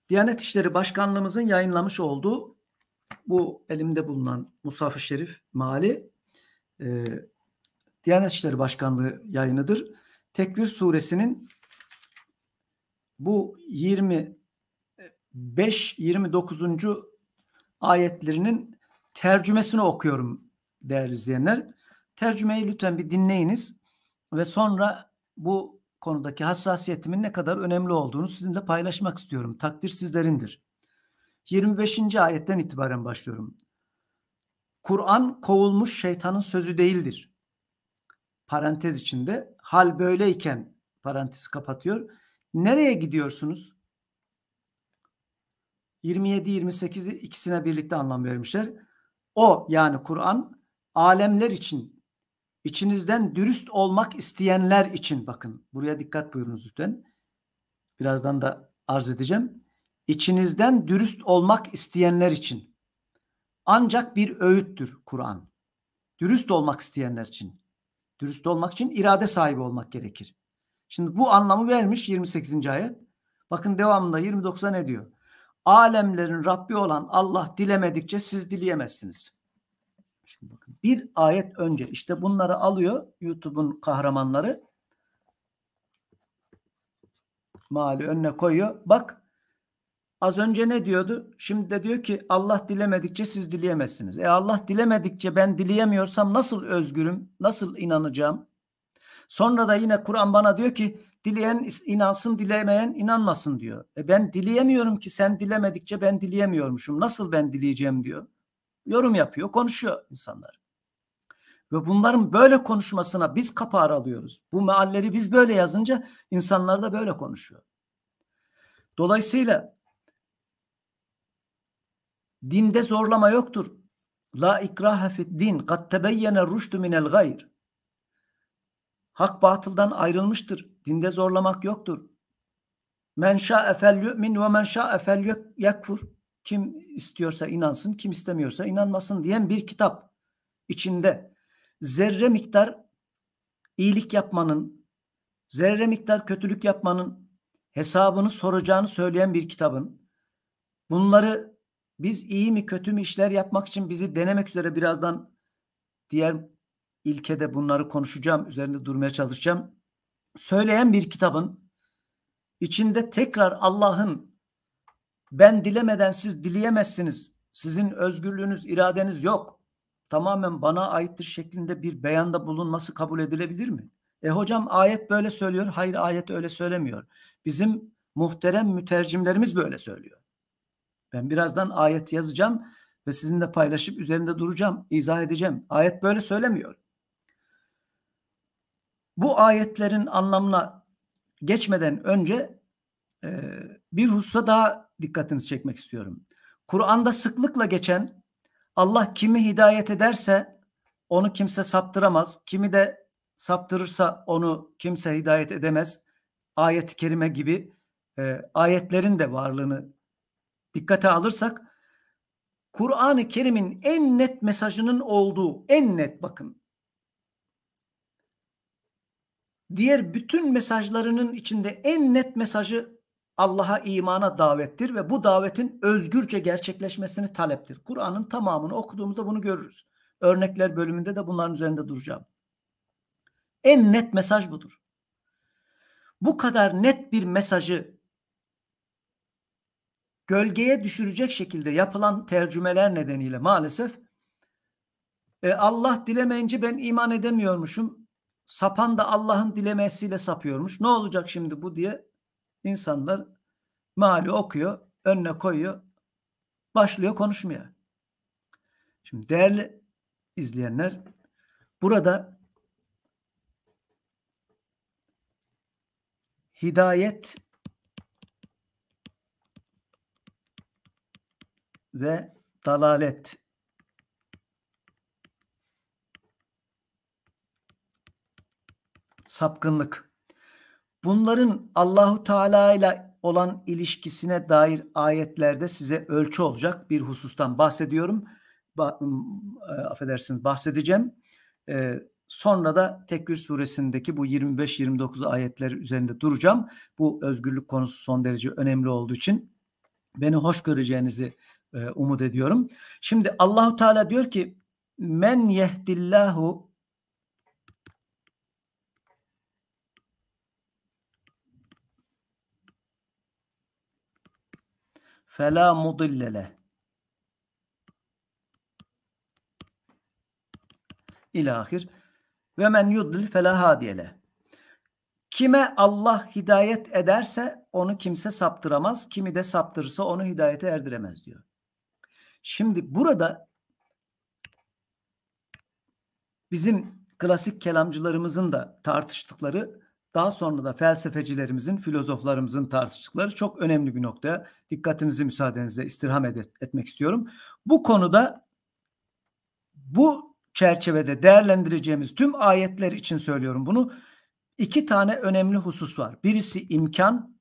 Diyanet İşleri Başkanlığımızın yayınlamış olduğu bu elimde bulunan Musaf-ı Şerif mali e, Diyanet İşleri Başkanlığı yayınıdır. Tekvir suresinin bu 25 29 ayetlerinin tercümesini okuyorum değerli izleyenler. Tercümeyi lütfen bir dinleyiniz ve sonra bu konudaki hassasiyetimin ne kadar önemli olduğunu sizinle paylaşmak istiyorum. Takdir sizlerindir. 25. ayetten itibaren başlıyorum. Kur'an kovulmuş şeytanın sözü değildir. Parantez içinde hal böyleyken parantez kapatıyor. Nereye gidiyorsunuz? 27-28'i ikisine birlikte anlam vermişler. O yani Kur'an alemler için içinizden dürüst olmak isteyenler için bakın buraya dikkat buyurunuz lütfen. Birazdan da arz edeceğim. İçinizden dürüst olmak isteyenler için ancak bir öğüttür Kur'an. Dürüst olmak isteyenler için. Dürüst olmak için irade sahibi olmak gerekir. Şimdi bu anlamı vermiş 28. ayet. Bakın devamında 29'a ne diyor? alemlerin Rabbi olan Allah dilemedikçe siz dileyemezsiniz. Şimdi bakın bir ayet önce işte bunları alıyor YouTube'un kahramanları. Mali önüne koyuyor. Bak az önce ne diyordu? Şimdi de diyor ki Allah dilemedikçe siz dileyemezsiniz. E Allah dilemedikçe ben dileyemiyorsam nasıl özgürüm? Nasıl inanacağım? Sonra da yine Kur'an bana diyor ki Dileyen inansın, dilemeyen inanmasın diyor. E ben dileyemiyorum ki sen dilemedikçe ben dileyemiyormuşum. Nasıl ben dileyeceğim diyor. Yorum yapıyor, konuşuyor insanlar. Ve bunların böyle konuşmasına biz kapı aralıyoruz. Bu mealleri biz böyle yazınca insanlar da böyle konuşuyor. Dolayısıyla dinde zorlama yoktur. La ikrahe fid din. Kad tebeyyene rüştü minel gayr. Hak batıldan ayrılmıştır. Dinde zorlamak yoktur. Men şa'e fel yu'min ve men şa'e fel yekfur. Kim istiyorsa inansın, kim istemiyorsa inanmasın diyen bir kitap içinde zerre miktar iyilik yapmanın, zerre miktar kötülük yapmanın hesabını soracağını söyleyen bir kitabın bunları biz iyi mi kötü mü işler yapmak için bizi denemek üzere birazdan diğer ilkede bunları konuşacağım, üzerinde durmaya çalışacağım. Söyleyen bir kitabın içinde tekrar Allah'ın ben dilemeden siz dileyemezsiniz. Sizin özgürlüğünüz, iradeniz yok. Tamamen bana aittir şeklinde bir beyanda bulunması kabul edilebilir mi? E hocam ayet böyle söylüyor. Hayır ayet öyle söylemiyor. Bizim muhterem mütercimlerimiz böyle söylüyor. Ben birazdan ayet yazacağım ve sizinle paylaşıp üzerinde duracağım, izah edeceğim. Ayet böyle söylemiyor. Bu ayetlerin anlamına geçmeden önce e, bir hususa daha dikkatinizi çekmek istiyorum. Kur'an'da sıklıkla geçen Allah kimi hidayet ederse onu kimse saptıramaz, kimi de saptırırsa onu kimse hidayet edemez. Ayet-i kerime gibi e, ayetlerin de varlığını dikkate alırsak Kur'an-ı Kerim'in en net mesajının olduğu, en net bakın diğer bütün mesajlarının içinde en net mesajı Allah'a imana davettir ve bu davetin özgürce gerçekleşmesini taleptir. Kur'an'ın tamamını okuduğumuzda bunu görürüz. Örnekler bölümünde de bunların üzerinde duracağım. En net mesaj budur. Bu kadar net bir mesajı gölgeye düşürecek şekilde yapılan tercümeler nedeniyle maalesef e, Allah dilemeyince ben iman edemiyormuşum Sapan da Allah'ın dilemesiyle sapıyormuş. Ne olacak şimdi bu diye insanlar mali okuyor, önüne koyuyor, başlıyor konuşmaya. Şimdi değerli izleyenler burada hidayet ve dalalet sapkınlık. Bunların Allahu Teala ile olan ilişkisine dair ayetlerde size ölçü olacak bir husustan bahsediyorum. Ba e, affedersiniz bahsedeceğim. Ee, sonra da Tekvir suresindeki bu 25-29 ayetler üzerinde duracağım. Bu özgürlük konusu son derece önemli olduğu için beni hoş göreceğinizi e, umut ediyorum. Şimdi Allahu Teala diyor ki men yehdillahu fela mudillele ilahir ve men yudlil fela hadiyele kime Allah hidayet ederse onu kimse saptıramaz kimi de saptırsa onu hidayete erdiremez diyor. Şimdi burada bizim klasik kelamcılarımızın da tartıştıkları daha sonra da felsefecilerimizin, filozoflarımızın tartıştıkları çok önemli bir nokta, dikkatinizi müsaadenizle istirham ed- etmek istiyorum. Bu konuda bu çerçevede değerlendireceğimiz tüm ayetler için söylüyorum bunu. İki tane önemli husus var. Birisi imkan,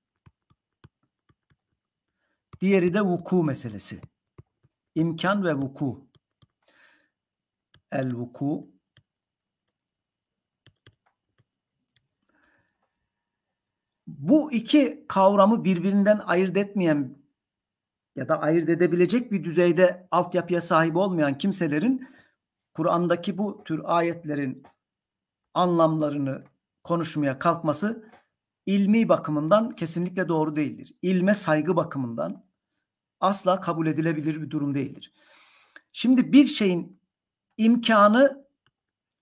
diğeri de vuku meselesi. İmkan ve vuku. El vuku bu iki kavramı birbirinden ayırt etmeyen ya da ayırt edebilecek bir düzeyde altyapıya sahip olmayan kimselerin Kur'an'daki bu tür ayetlerin anlamlarını konuşmaya kalkması ilmi bakımından kesinlikle doğru değildir. İlme saygı bakımından asla kabul edilebilir bir durum değildir. Şimdi bir şeyin imkanı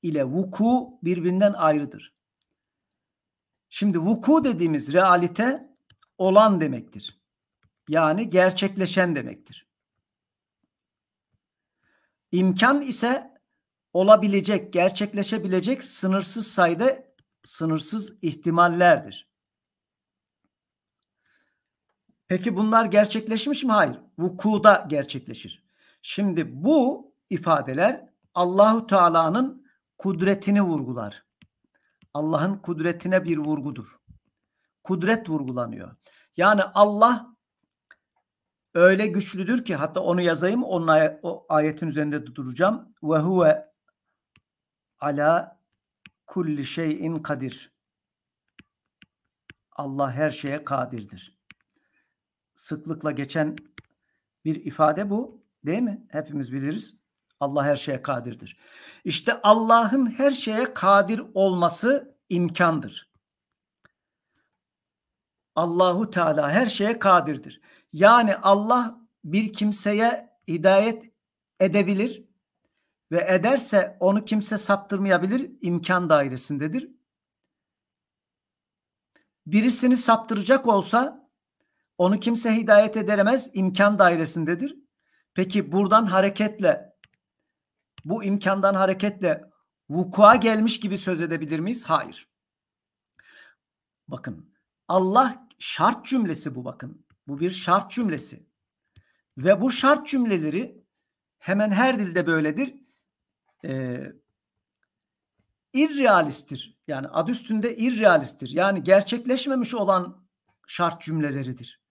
ile vuku birbirinden ayrıdır. Şimdi vuku dediğimiz realite olan demektir. Yani gerçekleşen demektir. İmkan ise olabilecek, gerçekleşebilecek sınırsız sayıda sınırsız ihtimallerdir. Peki bunlar gerçekleşmiş mi? Hayır. Vukuda gerçekleşir. Şimdi bu ifadeler Allahu Teala'nın kudretini vurgular. Allah'ın kudretine bir vurgudur. Kudret vurgulanıyor. Yani Allah öyle güçlüdür ki hatta onu yazayım onun ay- o ayetin üzerinde duracağım. Ve huve ala kulli şeyin kadir. Allah her şeye kadirdir. Sıklıkla geçen bir ifade bu değil mi? Hepimiz biliriz. Allah her şeye kadirdir. İşte Allah'ın her şeye kadir olması imkandır. Allahu Teala her şeye kadirdir. Yani Allah bir kimseye hidayet edebilir ve ederse onu kimse saptırmayabilir, imkan dairesindedir. Birisini saptıracak olsa onu kimse hidayet edemez, imkan dairesindedir. Peki buradan hareketle bu imkandan hareketle vukua gelmiş gibi söz edebilir miyiz? Hayır. Bakın Allah şart cümlesi bu bakın. Bu bir şart cümlesi. Ve bu şart cümleleri hemen her dilde böyledir. Ee, irrealisttir. Yani ad üstünde irrealisttir. Yani gerçekleşmemiş olan şart cümleleridir.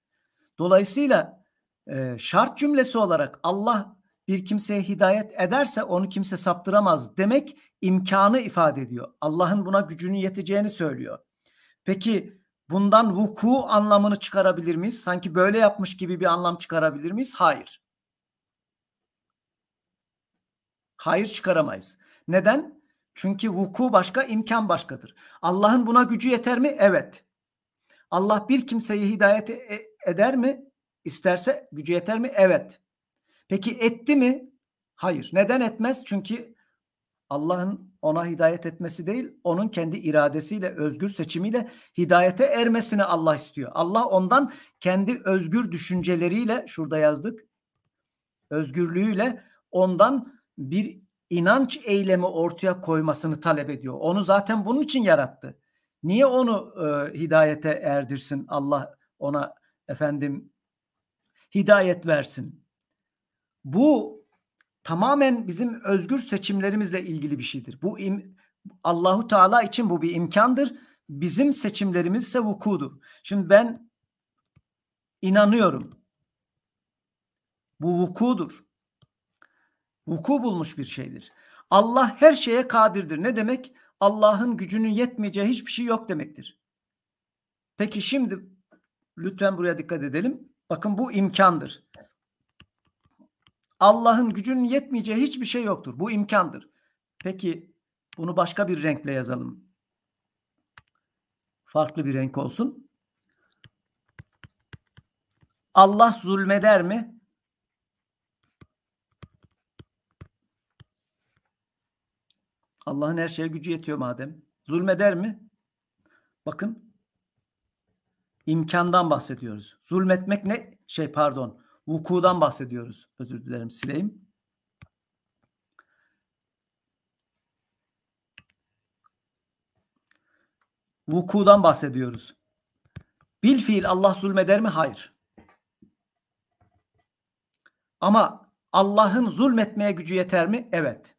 Dolayısıyla e, şart cümlesi olarak Allah bir kimseye hidayet ederse onu kimse saptıramaz demek imkanı ifade ediyor. Allah'ın buna gücünün yeteceğini söylüyor. Peki bundan vuku anlamını çıkarabilir miyiz? Sanki böyle yapmış gibi bir anlam çıkarabilir miyiz? Hayır. Hayır çıkaramayız. Neden? Çünkü vuku başka, imkan başkadır. Allah'ın buna gücü yeter mi? Evet. Allah bir kimseyi hidayet e, eder mi? İsterse gücü yeter mi? Evet. Peki etti mi? Hayır. Neden etmez? Çünkü Allah'ın ona hidayet etmesi değil, onun kendi iradesiyle, özgür seçimiyle hidayete ermesini Allah istiyor. Allah ondan kendi özgür düşünceleriyle, şurada yazdık, özgürlüğüyle ondan bir inanç eylemi ortaya koymasını talep ediyor. Onu zaten bunun için yarattı. Niye onu e, hidayete erdirsin Allah ona efendim hidayet versin? Bu tamamen bizim özgür seçimlerimizle ilgili bir şeydir. Bu im, Allahu Teala için bu bir imkandır. Bizim seçimlerimiz ise vukudur. Şimdi ben inanıyorum. Bu vukudur. Vuku bulmuş bir şeydir. Allah her şeye kadirdir. Ne demek? Allah'ın gücünün yetmeyeceği hiçbir şey yok demektir. Peki şimdi lütfen buraya dikkat edelim. Bakın bu imkandır. Allah'ın gücünün yetmeyeceği hiçbir şey yoktur. Bu imkandır. Peki bunu başka bir renkle yazalım. Farklı bir renk olsun. Allah zulmeder mi? Allah'ın her şeye gücü yetiyor madem. Zulmeder mi? Bakın imkandan bahsediyoruz. Zulmetmek ne? Şey pardon vukudan bahsediyoruz. Özür dilerim sileyim. Vukudan bahsediyoruz. Bil fiil Allah zulmeder mi? Hayır. Ama Allah'ın zulmetmeye gücü yeter mi? Evet.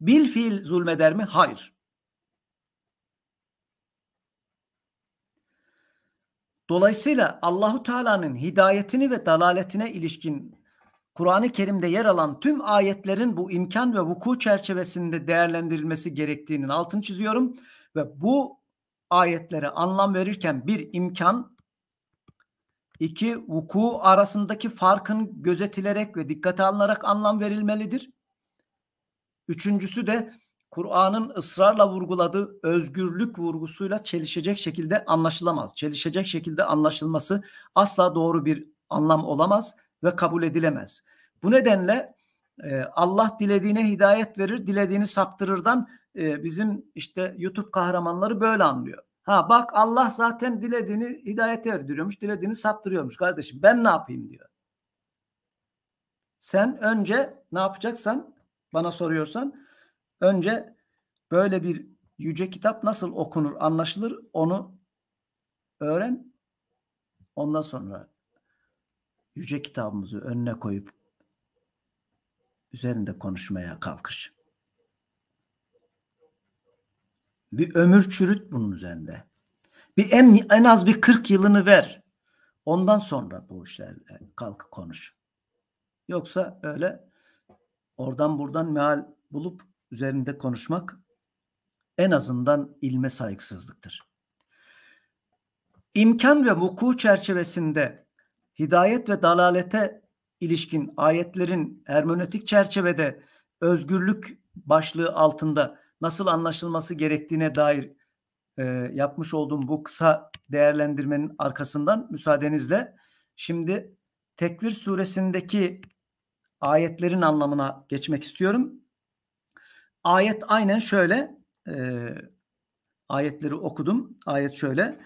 Bil fiil zulmeder mi? Hayır. Dolayısıyla Allahu Teala'nın hidayetini ve dalaletine ilişkin Kur'an-ı Kerim'de yer alan tüm ayetlerin bu imkan ve vuku çerçevesinde değerlendirilmesi gerektiğinin altını çiziyorum ve bu ayetlere anlam verirken bir imkan, iki vuku arasındaki farkın gözetilerek ve dikkate alınarak anlam verilmelidir. Üçüncüsü de Kur'an'ın ısrarla vurguladığı özgürlük vurgusuyla çelişecek şekilde anlaşılamaz. Çelişecek şekilde anlaşılması asla doğru bir anlam olamaz ve kabul edilemez. Bu nedenle e, Allah dilediğine hidayet verir, dilediğini saptırırdan e, bizim işte YouTube kahramanları böyle anlıyor. Ha bak Allah zaten dilediğini hidayet erdiriyormuş, dilediğini saptırıyormuş kardeşim. Ben ne yapayım diyor. Sen önce ne yapacaksan bana soruyorsan Önce böyle bir yüce kitap nasıl okunur, anlaşılır onu öğren. Ondan sonra yüce kitabımızı önüne koyup üzerinde konuşmaya kalkış. Bir ömür çürüt bunun üzerinde. Bir en, en az bir 40 yılını ver. Ondan sonra bu işlerle kalk konuş. Yoksa öyle oradan buradan meal bulup üzerinde konuşmak en azından ilme saygısızlıktır. İmkan ve vuku çerçevesinde hidayet ve dalalete ilişkin ayetlerin hermenötik çerçevede özgürlük başlığı altında nasıl anlaşılması gerektiğine dair e, yapmış olduğum bu kısa değerlendirmenin arkasından müsaadenizle şimdi Tekvir suresindeki ayetlerin anlamına geçmek istiyorum. Ayet aynen şöyle. E, ayetleri okudum. Ayet şöyle.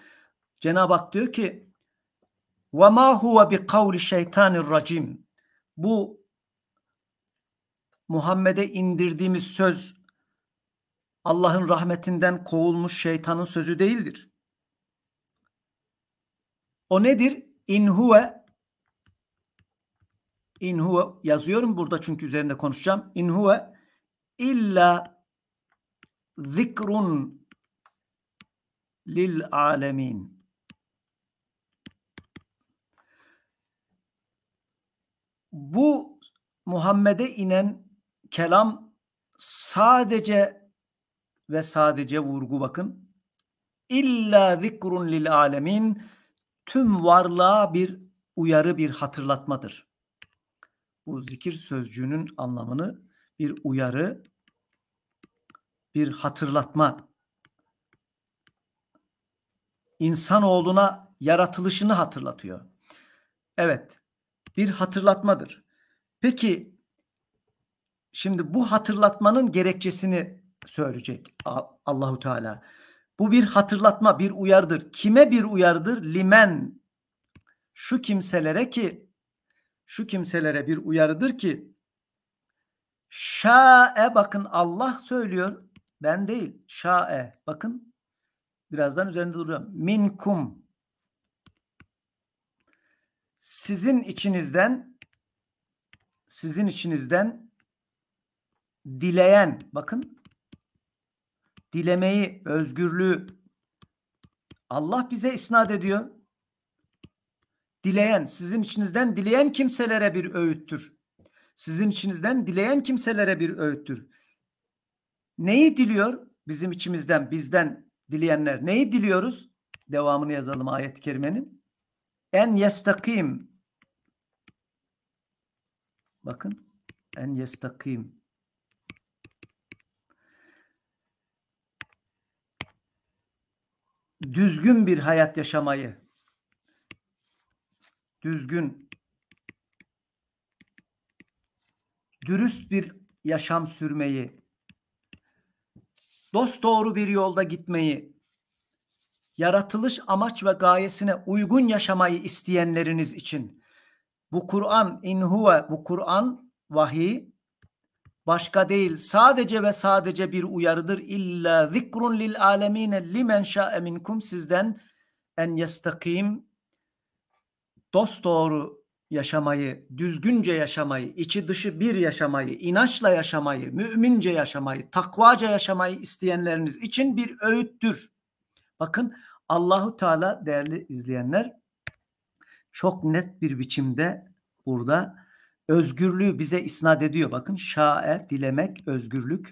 Cenab-ı Hak diyor ki وَمَا هُوَ بِقَوْلِ شَيْطَانِ الرَّجِيمِ Bu Muhammed'e indirdiğimiz söz Allah'ın rahmetinden kovulmuş şeytanın sözü değildir. O nedir? İnhuve İnhuve yazıyorum burada çünkü üzerinde konuşacağım. İnhuve İlla zikrun lil alemin. Bu Muhammed'e inen kelam sadece ve sadece vurgu bakın. İlla zikrun lil alemin tüm varlığa bir uyarı bir hatırlatmadır. Bu zikir sözcüğünün anlamını bir uyarı, bir hatırlatma. İnsanoğluna yaratılışını hatırlatıyor. Evet, bir hatırlatmadır. Peki şimdi bu hatırlatmanın gerekçesini söyleyecek Allahu Teala. Bu bir hatırlatma, bir uyarıdır. Kime bir uyarıdır? Limen şu kimselere ki şu kimselere bir uyarıdır ki Şa'e bakın Allah söylüyor. Ben değil. Şa'e. Bakın birazdan üzerinde duracağım. Minkum. Sizin içinizden sizin içinizden dileyen bakın dilemeyi, özgürlüğü Allah bize isnat ediyor. Dileyen, sizin içinizden dileyen kimselere bir öğüttür. Sizin içinizden dileyen kimselere bir öğüttür. Neyi diliyor? Bizim içimizden, bizden dileyenler. Neyi diliyoruz? Devamını yazalım ayet-i kerimenin. En yestakim. Bakın. En yestakim. Düzgün bir hayat yaşamayı. Düzgün dürüst bir yaşam sürmeyi, dost doğru bir yolda gitmeyi, yaratılış amaç ve gayesine uygun yaşamayı isteyenleriniz için bu Kur'an inhuve bu Kur'an vahiy başka değil sadece ve sadece bir uyarıdır. illa zikrun lil alemine limen şa'e minkum sizden en yestakim dost doğru yaşamayı, düzgünce yaşamayı, içi dışı bir yaşamayı, inançla yaşamayı, mümince yaşamayı, takvaca yaşamayı isteyenleriniz için bir öğüttür. Bakın Allahu Teala değerli izleyenler çok net bir biçimde burada özgürlüğü bize isnat ediyor. Bakın şae dilemek özgürlük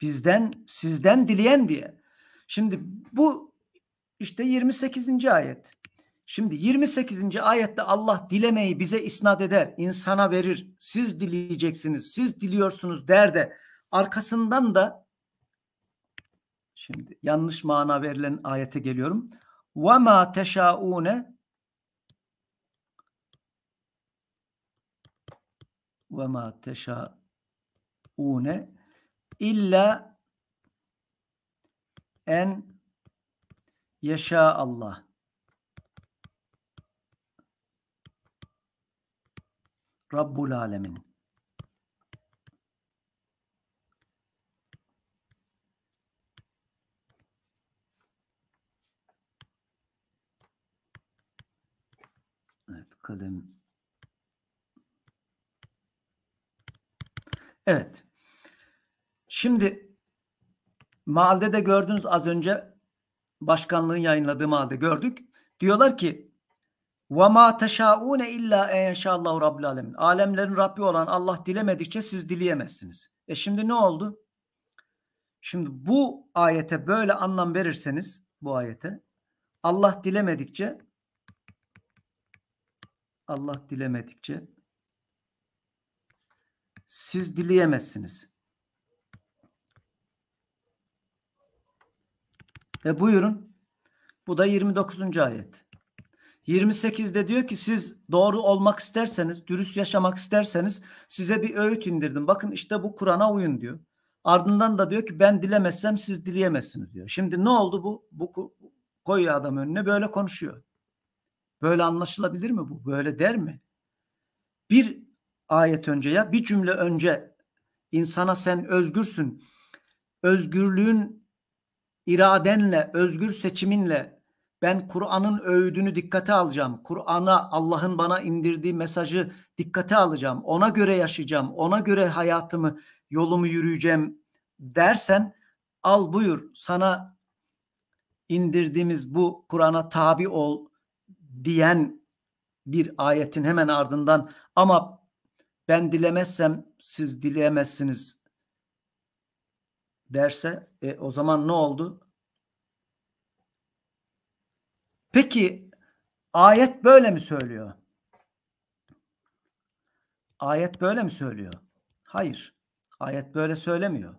bizden sizden dileyen diye. Şimdi bu işte 28. ayet. Şimdi 28. ayette Allah dilemeyi bize isnat eder, insana verir. Siz dileyeceksiniz, siz diliyorsunuz der de arkasından da şimdi yanlış mana verilen ayete geliyorum. Ve ma teşaune ve ma teşaune illa en yaşa Allah. Rabbul Alemin. Evet kalem. Evet. Şimdi mahalde de gördünüz az önce başkanlığın yayınladığı mahalde gördük. Diyorlar ki ve ma teşaune illa enşallahu rabbil alemin. Alemlerin Rabbi olan Allah dilemedikçe siz dileyemezsiniz. E şimdi ne oldu? Şimdi bu ayete böyle anlam verirseniz bu ayete Allah dilemedikçe Allah dilemedikçe siz dileyemezsiniz. E buyurun. Bu da 29. ayet. 28'de diyor ki siz doğru olmak isterseniz, dürüst yaşamak isterseniz size bir öğüt indirdim. Bakın işte bu Kur'an'a uyun diyor. Ardından da diyor ki ben dilemezsem siz dileyemezsiniz diyor. Şimdi ne oldu bu? Bu koyuyor adam önüne böyle konuşuyor. Böyle anlaşılabilir mi bu? Böyle der mi? Bir ayet önce ya bir cümle önce insana sen özgürsün. Özgürlüğün iradenle, özgür seçiminle ben Kur'an'ın öğüdünü dikkate alacağım. Kur'an'a Allah'ın bana indirdiği mesajı dikkate alacağım. Ona göre yaşayacağım. Ona göre hayatımı, yolumu yürüyeceğim dersen al buyur sana indirdiğimiz bu Kur'an'a tabi ol diyen bir ayetin hemen ardından ama ben dilemezsem siz dileyemezsiniz derse e, o zaman ne oldu? Peki ayet böyle mi söylüyor? Ayet böyle mi söylüyor? Hayır. Ayet böyle söylemiyor.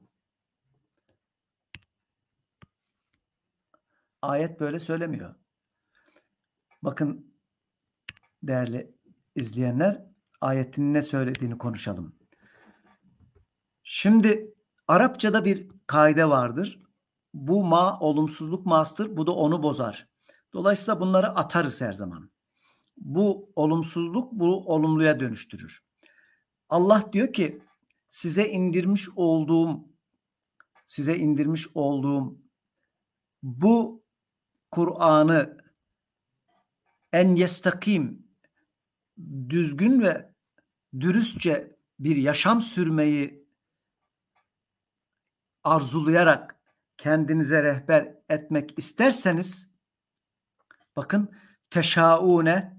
Ayet böyle söylemiyor. Bakın değerli izleyenler ayetin ne söylediğini konuşalım. Şimdi Arapçada bir kaide vardır. Bu ma olumsuzluk mastır. Bu da onu bozar. Dolayısıyla bunları atarız her zaman. Bu olumsuzluk bu olumluya dönüştürür. Allah diyor ki size indirmiş olduğum size indirmiş olduğum bu Kur'an'ı en yestakim düzgün ve dürüstçe bir yaşam sürmeyi arzulayarak kendinize rehber etmek isterseniz Bakın teşaune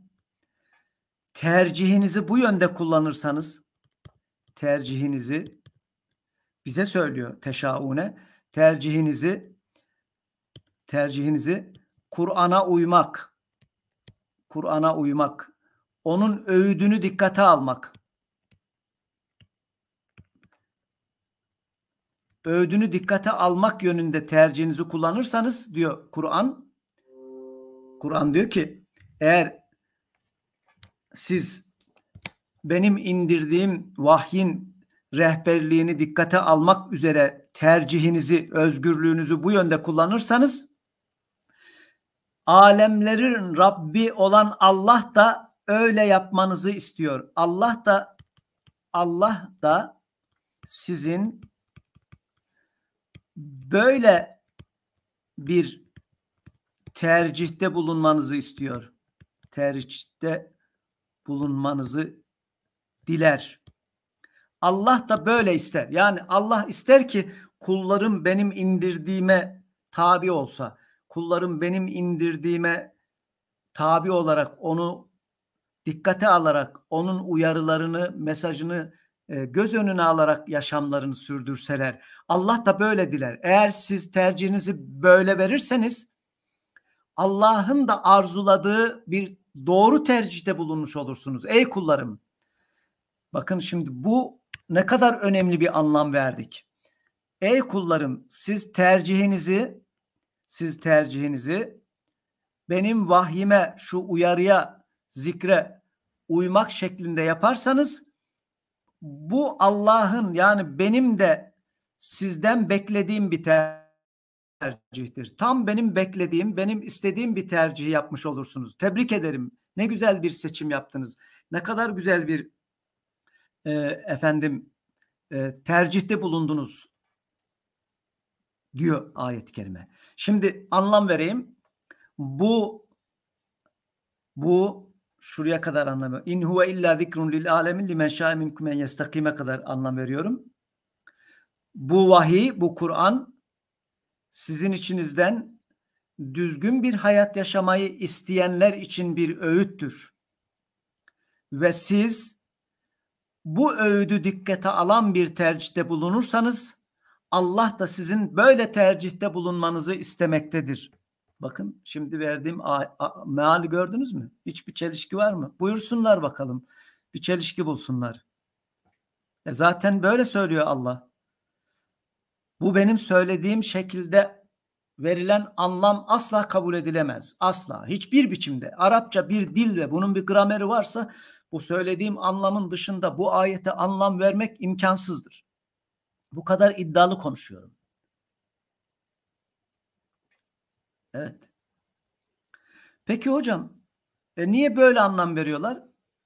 tercihinizi bu yönde kullanırsanız tercihinizi bize söylüyor teşaune tercihinizi tercihinizi Kur'an'a uymak Kur'an'a uymak onun öğüdünü dikkate almak öğüdünü dikkate almak yönünde tercihinizi kullanırsanız diyor Kur'an Kur'an diyor ki eğer siz benim indirdiğim vahyin rehberliğini dikkate almak üzere tercihinizi, özgürlüğünüzü bu yönde kullanırsanız alemlerin Rabbi olan Allah da öyle yapmanızı istiyor. Allah da Allah da sizin böyle bir tercihte bulunmanızı istiyor. Tercihte bulunmanızı diler. Allah da böyle ister. Yani Allah ister ki kullarım benim indirdiğime tabi olsa, kullarım benim indirdiğime tabi olarak onu dikkate alarak, onun uyarılarını, mesajını e, göz önüne alarak yaşamlarını sürdürseler. Allah da böyle diler. Eğer siz tercihinizi böyle verirseniz Allah'ın da arzuladığı bir doğru tercihte bulunmuş olursunuz. Ey kullarım. Bakın şimdi bu ne kadar önemli bir anlam verdik. Ey kullarım siz tercihinizi siz tercihinizi benim vahyime şu uyarıya zikre uymak şeklinde yaparsanız bu Allah'ın yani benim de sizden beklediğim bir tercih tercihtir. Tam benim beklediğim, benim istediğim bir tercih yapmış olursunuz. Tebrik ederim. Ne güzel bir seçim yaptınız. Ne kadar güzel bir e, efendim e, tercihte bulundunuz diyor ayet-i kerime. Şimdi anlam vereyim. Bu bu şuraya kadar anlamı. İn huve illa zikrun lil alemin limen şa'a minkum en yestakime kadar anlam veriyorum. Bu vahiy, bu Kur'an sizin içinizden düzgün bir hayat yaşamayı isteyenler için bir öğüttür. Ve siz bu öğüdü dikkate alan bir tercihte bulunursanız Allah da sizin böyle tercihte bulunmanızı istemektedir. Bakın şimdi verdiğim meali gördünüz mü? Hiçbir çelişki var mı? Buyursunlar bakalım. Bir çelişki bulsunlar. E zaten böyle söylüyor Allah. Bu benim söylediğim şekilde verilen anlam asla kabul edilemez. Asla. Hiçbir biçimde. Arapça bir dil ve bunun bir grameri varsa bu söylediğim anlamın dışında bu ayete anlam vermek imkansızdır. Bu kadar iddialı konuşuyorum. Evet. Peki hocam e niye böyle anlam veriyorlar?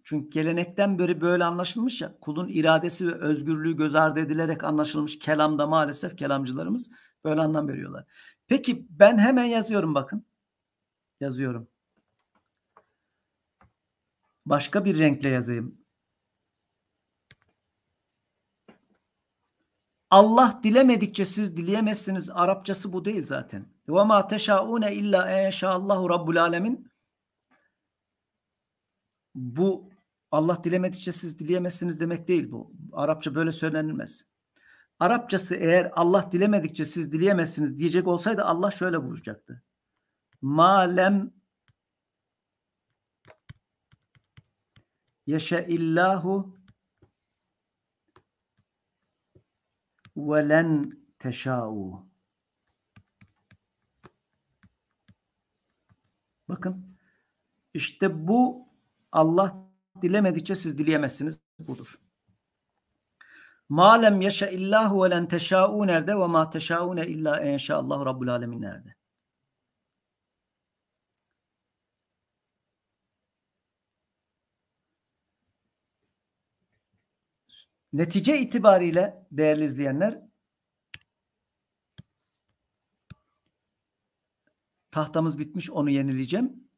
Çünkü gelenekten beri böyle anlaşılmış ya kulun iradesi ve özgürlüğü göz ardı edilerek anlaşılmış kelamda maalesef kelamcılarımız böyle anlam veriyorlar. Peki ben hemen yazıyorum bakın. Yazıyorum. Başka bir renkle yazayım. Allah dilemedikçe siz dileyemezsiniz. Arapçası bu değil zaten. Ve ma teşaune illa inşallahu rabbul alemin. Bu Allah dilemedikçe siz dileyemezsiniz demek değil bu. Arapça böyle söylenilmez. Arapçası eğer Allah dilemedikçe siz dileyemezsiniz diyecek olsaydı Allah şöyle buyuracaktı. Malem yeşe illahu ve len teşâû. Bakın işte bu Allah dilemedikçe siz dileyemezsiniz budur. Malem yeşe illahu ve len teşâû nerede ve ma teşâûne illa enşâallahu rabbul alemin nerede? Netice itibariyle değerli izleyenler tahtamız bitmiş onu yenileyeceğim.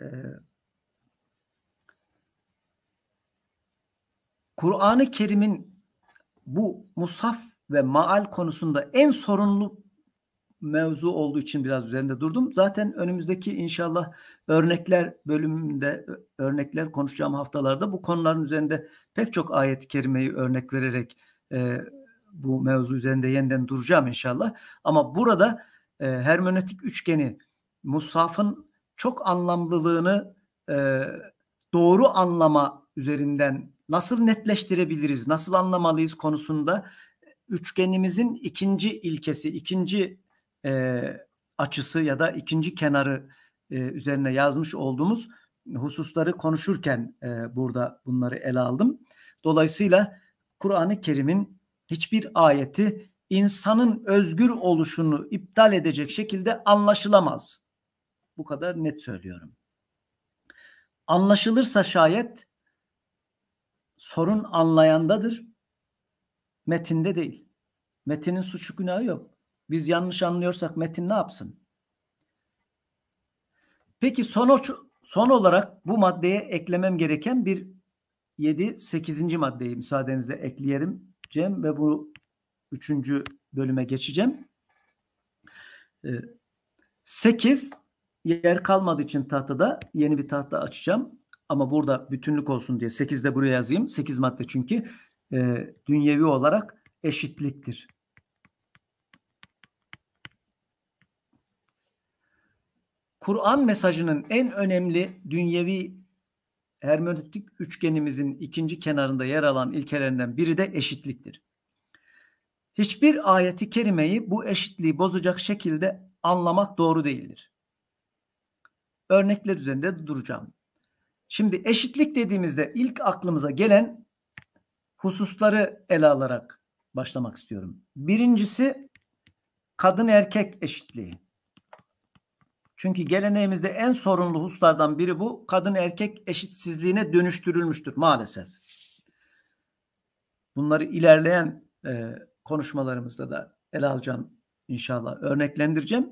Ee, Kur'an-ı Kerim'in bu musaf ve maal konusunda en sorunlu mevzu olduğu için biraz üzerinde durdum. Zaten önümüzdeki inşallah örnekler bölümünde örnekler konuşacağım haftalarda bu konuların üzerinde pek çok ayet-i kerimeyi örnek vererek e, bu mevzu üzerinde yeniden duracağım inşallah. Ama burada e, hermenötik üçgeni Musaf'ın çok anlamlılığını e, doğru anlama üzerinden nasıl netleştirebiliriz, nasıl anlamalıyız konusunda üçgenimizin ikinci ilkesi, ikinci e, açısı ya da ikinci kenarı e, üzerine yazmış olduğumuz hususları konuşurken e, burada bunları ele aldım. Dolayısıyla Kur'an-ı Kerim'in hiçbir ayeti insanın özgür oluşunu iptal edecek şekilde anlaşılamaz. Bu kadar net söylüyorum. Anlaşılırsa şayet sorun anlayandadır. Metinde değil. Metinin suçu günahı yok. Biz yanlış anlıyorsak metin ne yapsın? Peki son, son olarak bu maddeye eklemem gereken bir 7 8. maddeyi müsaadenizle ekleyelim Cem ve bu 3. bölüme geçeceğim. 8 ee, yer kalmadığı için tahtada yeni bir tahta açacağım ama burada bütünlük olsun diye 8 de buraya yazayım. 8 madde çünkü e, dünyevi olarak eşitliktir. Kur'an mesajının en önemli dünyevi hermeneutik üçgenimizin ikinci kenarında yer alan ilkelerinden biri de eşitliktir. Hiçbir ayeti kerimeyi bu eşitliği bozacak şekilde anlamak doğru değildir. Örnekler üzerinde duracağım. Şimdi eşitlik dediğimizde ilk aklımıza gelen hususları ele alarak başlamak istiyorum. Birincisi kadın erkek eşitliği. Çünkü geleneğimizde en sorunlu hususlardan biri bu. Kadın erkek eşitsizliğine dönüştürülmüştür maalesef. Bunları ilerleyen e, konuşmalarımızda da ele alacağım inşallah. Örneklendireceğim.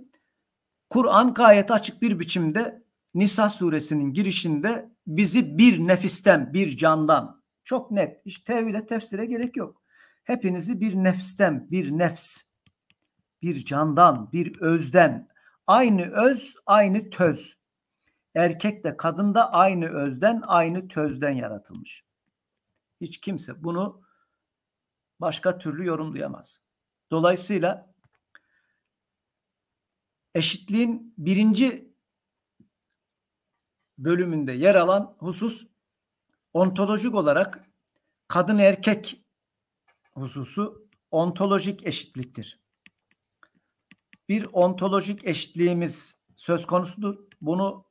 Kur'an gayet açık bir biçimde Nisa suresinin girişinde bizi bir nefisten, bir candan. Çok net. Hiç tevhile tefsire gerek yok. Hepinizi bir nefsten, bir nefs, bir candan, bir özden. Aynı öz, aynı töz. Erkek de kadın da aynı özden, aynı tözden yaratılmış. Hiç kimse bunu başka türlü yorumlayamaz. Dolayısıyla eşitliğin birinci bölümünde yer alan husus ontolojik olarak kadın erkek hususu ontolojik eşitliktir. Bir ontolojik eşitliğimiz söz konusudur. Bunu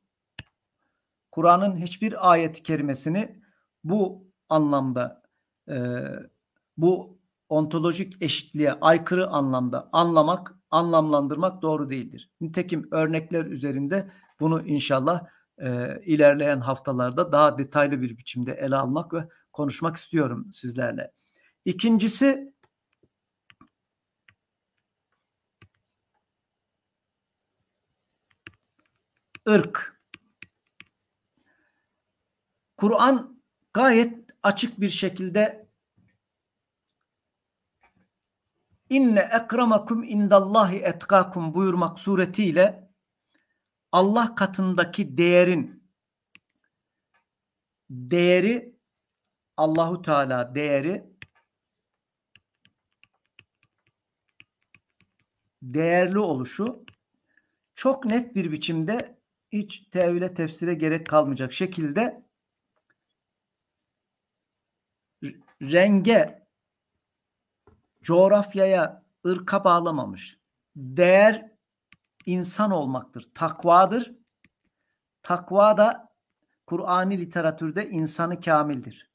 Kur'an'ın hiçbir ayet-i kerimesini bu anlamda e, bu ontolojik eşitliğe aykırı anlamda anlamak, anlamlandırmak doğru değildir. Nitekim örnekler üzerinde bunu inşallah e, ilerleyen haftalarda daha detaylı bir biçimde ele almak ve konuşmak istiyorum sizlerle. İkincisi ırk. Kur'an gayet açık bir şekilde inne ekramakum indallahi etkakum buyurmak suretiyle Allah katındaki değerin değeri Allahu Teala değeri değerli oluşu çok net bir biçimde hiç tevhile tefsire gerek kalmayacak şekilde renge coğrafyaya ırka bağlamamış. Değer insan olmaktır. Takvadır. Takva da Kur'ani literatürde insanı kamildir.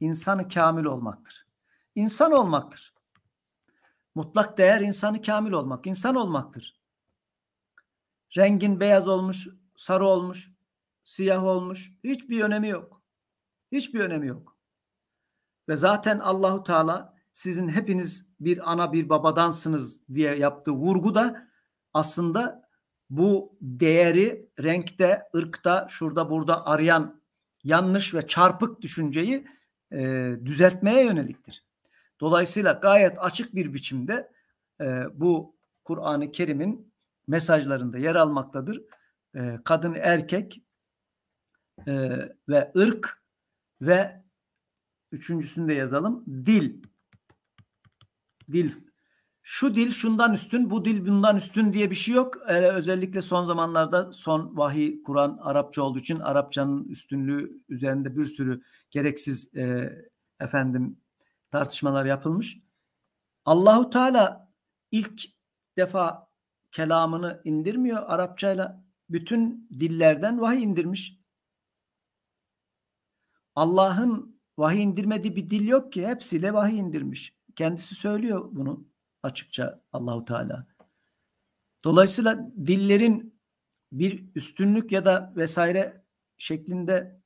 İnsanı kamil olmaktır. İnsan olmaktır. Mutlak değer insanı kamil olmak. İnsan olmaktır. Rengin beyaz olmuş, sarı olmuş, siyah olmuş. Hiçbir önemi yok. Hiçbir önemi yok. Ve zaten Allahu Teala sizin hepiniz bir ana bir babadansınız diye yaptığı vurgu da aslında bu değeri renkte, ırkta, şurada burada arayan yanlış ve çarpık düşünceyi e, düzeltmeye yöneliktir. Dolayısıyla gayet açık bir biçimde e, bu Kur'an-ı Kerim'in mesajlarında yer almaktadır. E, kadın, erkek e, ve ırk ve üçüncüsünü de yazalım dil. Dil şu dil şundan üstün, bu dil bundan üstün diye bir şey yok. Ee, özellikle son zamanlarda son vahiy Kur'an Arapça olduğu için Arapçanın üstünlüğü üzerinde bir sürü gereksiz e, efendim tartışmalar yapılmış. Allahu Teala ilk defa kelamını indirmiyor Arapçayla. Bütün dillerden vahiy indirmiş. Allah'ın vahiy indirmediği bir dil yok ki hepsiyle vahiy indirmiş. Kendisi söylüyor bunu açıkça Allahu Teala. Dolayısıyla dillerin bir üstünlük ya da vesaire şeklinde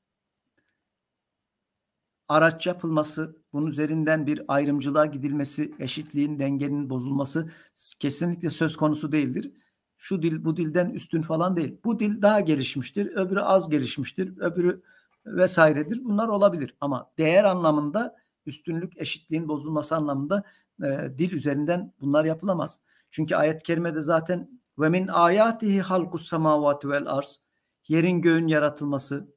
araç yapılması, bunun üzerinden bir ayrımcılığa gidilmesi, eşitliğin, dengenin bozulması kesinlikle söz konusu değildir. Şu dil bu dilden üstün falan değil. Bu dil daha gelişmiştir, öbürü az gelişmiştir, öbürü vesairedir. Bunlar olabilir ama değer anlamında üstünlük, eşitliğin bozulması anlamında e, dil üzerinden bunlar yapılamaz. Çünkü ayet-i kerimede zaten ve min ayatihi halkus semavati vel arz yerin göğün yaratılması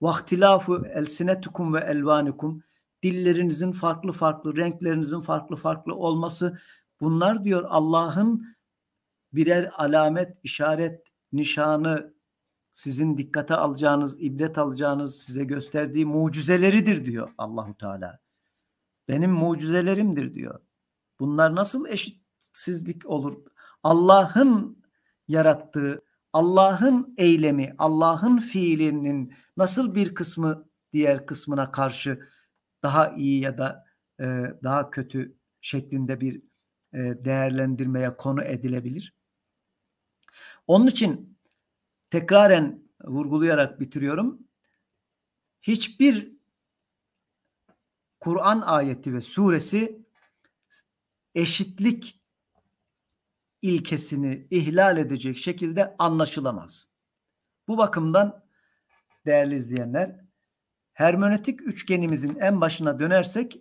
vaktilafu elsinetukum ve elvanikum dillerinizin farklı farklı renklerinizin farklı farklı olması bunlar diyor Allah'ın birer alamet, işaret, nişanı sizin dikkate alacağınız, ibret alacağınız, size gösterdiği mucizeleridir diyor Allahu Teala. Benim mucizelerimdir diyor. Bunlar nasıl eşitsizlik olur? Allah'ın yarattığı, Allah'ın eylemi, Allah'ın fiilinin nasıl bir kısmı diğer kısmına karşı daha iyi ya da e, daha kötü şeklinde bir e, değerlendirmeye konu edilebilir. Onun için tekraren vurgulayarak bitiriyorum. Hiçbir Kur'an ayeti ve suresi eşitlik ilkesini ihlal edecek şekilde anlaşılamaz. Bu bakımdan değerli izleyenler hermenötik üçgenimizin en başına dönersek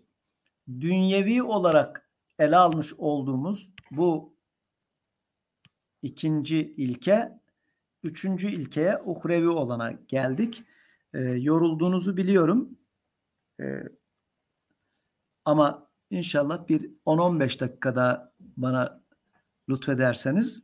dünyevi olarak ele almış olduğumuz bu ikinci ilke üçüncü ilkeye uhrevi olana geldik. E, yorulduğunuzu biliyorum. E, ama İnşallah bir 10-15 dakikada bana lütfederseniz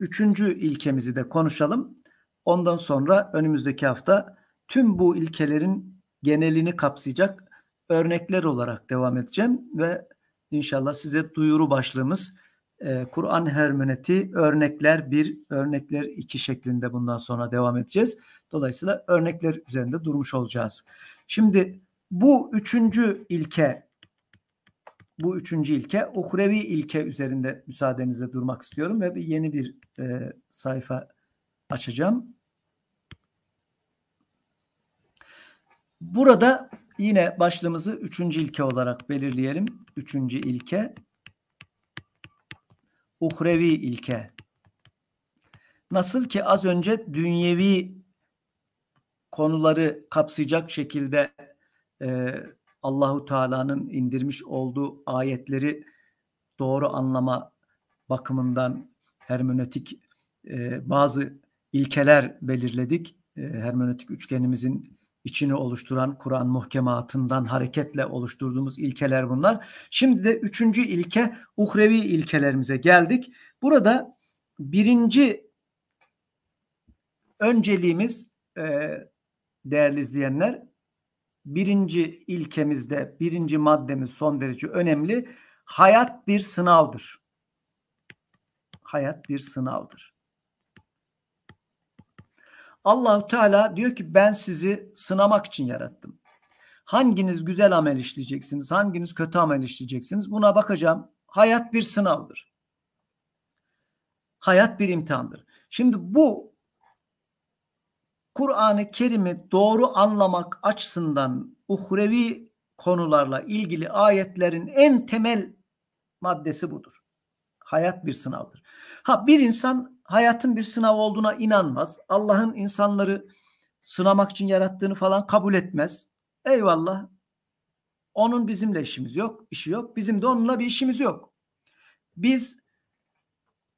üçüncü ilkemizi de konuşalım. Ondan sonra önümüzdeki hafta tüm bu ilkelerin genelini kapsayacak örnekler olarak devam edeceğim ve inşallah size duyuru başlığımız e, Kur'an hermeneti örnekler bir örnekler iki şeklinde bundan sonra devam edeceğiz. Dolayısıyla örnekler üzerinde durmuş olacağız. Şimdi bu üçüncü ilke bu üçüncü ilke uhrevi ilke üzerinde müsaadenizle durmak istiyorum ve bir yeni bir e, sayfa açacağım. Burada yine başlığımızı üçüncü ilke olarak belirleyelim. Üçüncü ilke uhrevi ilke. Nasıl ki az önce dünyevi konuları kapsayacak şekilde e, Allahu Teala'nın indirmiş olduğu ayetleri doğru anlama bakımından hermenötik e, bazı ilkeler belirledik. E, hermenötik üçgenimizin içini oluşturan Kur'an muhkematından hareketle oluşturduğumuz ilkeler bunlar. Şimdi de üçüncü ilke uhrevi ilkelerimize geldik. Burada birinci önceliğimiz e, değerli izleyenler birinci ilkemizde birinci maddemiz son derece önemli. Hayat bir sınavdır. Hayat bir sınavdır. Allahu Teala diyor ki ben sizi sınamak için yarattım. Hanginiz güzel amel işleyeceksiniz, hanginiz kötü amel işleyeceksiniz buna bakacağım. Hayat bir sınavdır. Hayat bir imtihandır. Şimdi bu Kur'an-ı Kerim'i doğru anlamak açısından uhrevi konularla ilgili ayetlerin en temel maddesi budur. Hayat bir sınavdır. Ha bir insan hayatın bir sınav olduğuna inanmaz. Allah'ın insanları sınamak için yarattığını falan kabul etmez. Eyvallah. Onun bizimle işimiz yok, işi yok. Bizim de onunla bir işimiz yok. Biz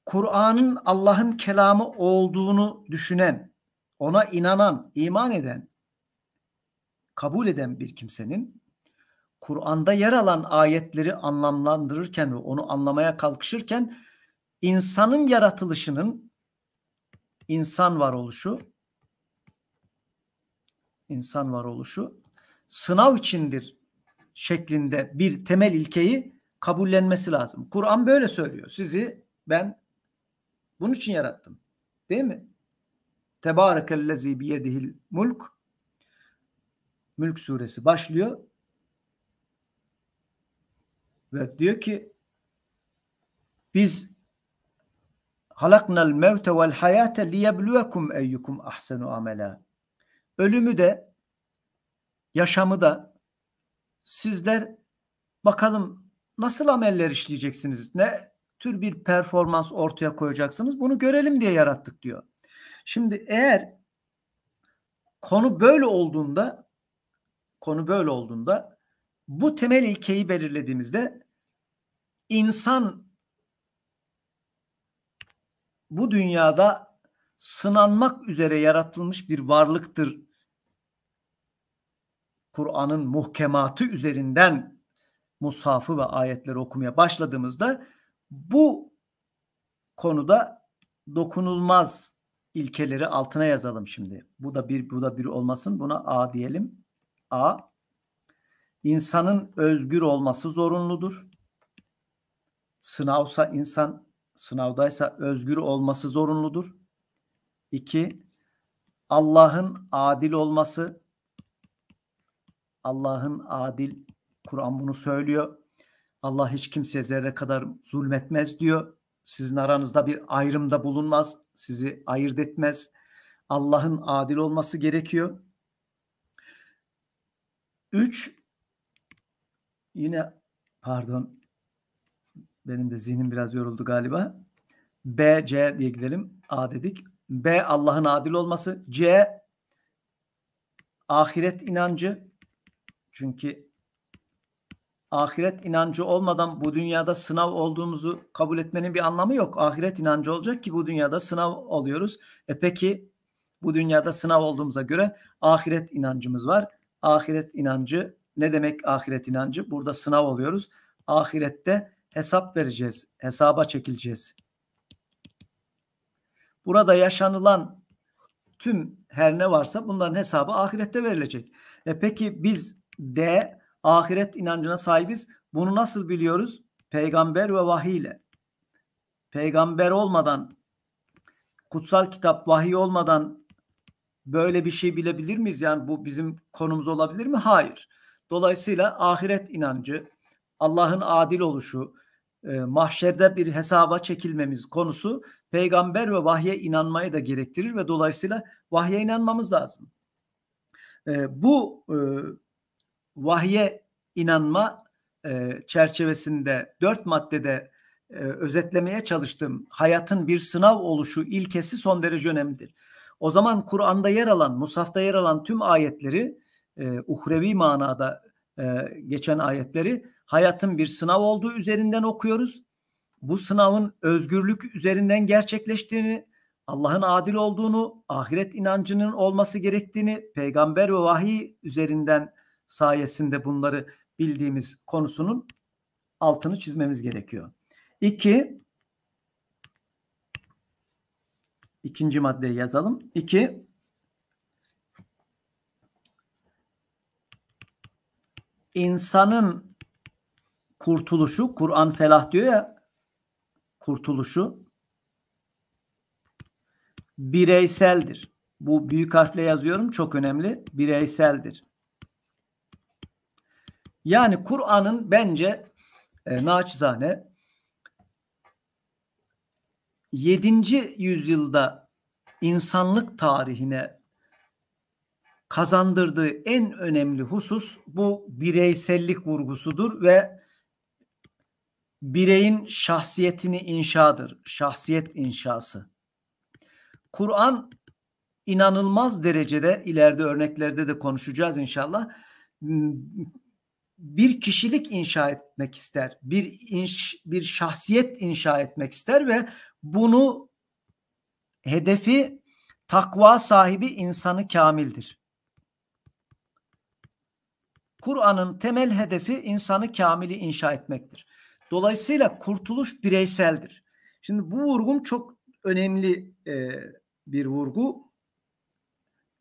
Kur'an'ın Allah'ın kelamı olduğunu düşünen ona inanan, iman eden, kabul eden bir kimsenin Kur'an'da yer alan ayetleri anlamlandırırken ve onu anlamaya kalkışırken insanın yaratılışının insan varoluşu insan varoluşu sınav içindir şeklinde bir temel ilkeyi kabullenmesi lazım. Kur'an böyle söylüyor. Sizi ben bunun için yarattım. Değil mi? Tebarekellezi biyedihil mulk Mülk suresi başlıyor. Ve diyor ki biz halaknal mevte vel hayate liyebluvekum eyyukum ahsenu amela. Ölümü de yaşamı da sizler bakalım nasıl ameller işleyeceksiniz? Ne tür bir performans ortaya koyacaksınız? Bunu görelim diye yarattık diyor. Şimdi eğer konu böyle olduğunda konu böyle olduğunda bu temel ilkeyi belirlediğimizde insan bu dünyada sınanmak üzere yaratılmış bir varlıktır. Kur'an'ın muhkematı üzerinden musafı ve ayetleri okumaya başladığımızda bu konuda dokunulmaz ilkeleri altına yazalım şimdi. Bu da bir, bu da bir olmasın. Buna A diyelim. A insanın özgür olması zorunludur. Sınavsa insan sınavdaysa özgür olması zorunludur. İki, Allah'ın adil olması. Allah'ın adil, Kur'an bunu söylüyor. Allah hiç kimseye zerre kadar zulmetmez diyor sizin aranızda bir ayrımda bulunmaz, sizi ayırt etmez. Allah'ın adil olması gerekiyor. Üç, yine pardon benim de zihnim biraz yoruldu galiba. B, C diye gidelim. A dedik. B, Allah'ın adil olması. C, ahiret inancı. Çünkü ahiret inancı olmadan bu dünyada sınav olduğumuzu kabul etmenin bir anlamı yok. Ahiret inancı olacak ki bu dünyada sınav oluyoruz. E peki bu dünyada sınav olduğumuza göre ahiret inancımız var. Ahiret inancı ne demek ahiret inancı? Burada sınav oluyoruz. Ahirette hesap vereceğiz. Hesaba çekileceğiz. Burada yaşanılan tüm her ne varsa bunların hesabı ahirette verilecek. E peki biz de ahiret inancına sahibiz. Bunu nasıl biliyoruz? Peygamber ve vahiy ile. Peygamber olmadan, kutsal kitap vahiy olmadan böyle bir şey bilebilir miyiz? Yani bu bizim konumuz olabilir mi? Hayır. Dolayısıyla ahiret inancı, Allah'ın adil oluşu, e, mahşerde bir hesaba çekilmemiz konusu peygamber ve vahye inanmayı da gerektirir ve dolayısıyla vahye inanmamız lazım. E, bu e, vahye inanma e, çerçevesinde dört maddede e, özetlemeye çalıştığım hayatın bir sınav oluşu ilkesi son derece önemlidir. O zaman Kur'an'da yer alan, Musaf'ta yer alan tüm ayetleri e, uhrevi manada e, geçen ayetleri hayatın bir sınav olduğu üzerinden okuyoruz. Bu sınavın özgürlük üzerinden gerçekleştiğini, Allah'ın adil olduğunu, ahiret inancının olması gerektiğini, peygamber ve vahiy üzerinden sayesinde bunları bildiğimiz konusunun altını çizmemiz gerekiyor. İki, ikinci maddeyi yazalım. İki, insanın kurtuluşu, Kur'an felah diyor ya, kurtuluşu bireyseldir. Bu büyük harfle yazıyorum çok önemli. Bireyseldir. Yani Kur'an'ın bence e, naçizane 7. yüzyılda insanlık tarihine kazandırdığı en önemli husus bu bireysellik vurgusudur ve bireyin şahsiyetini inşadır. Şahsiyet inşası. Kur'an inanılmaz derecede ileride örneklerde de konuşacağız inşallah bir kişilik inşa etmek ister. Bir inş, bir şahsiyet inşa etmek ister ve bunu hedefi takva sahibi insanı kamildir. Kur'an'ın temel hedefi insanı kamili inşa etmektir. Dolayısıyla kurtuluş bireyseldir. Şimdi bu vurgum çok önemli e, bir vurgu.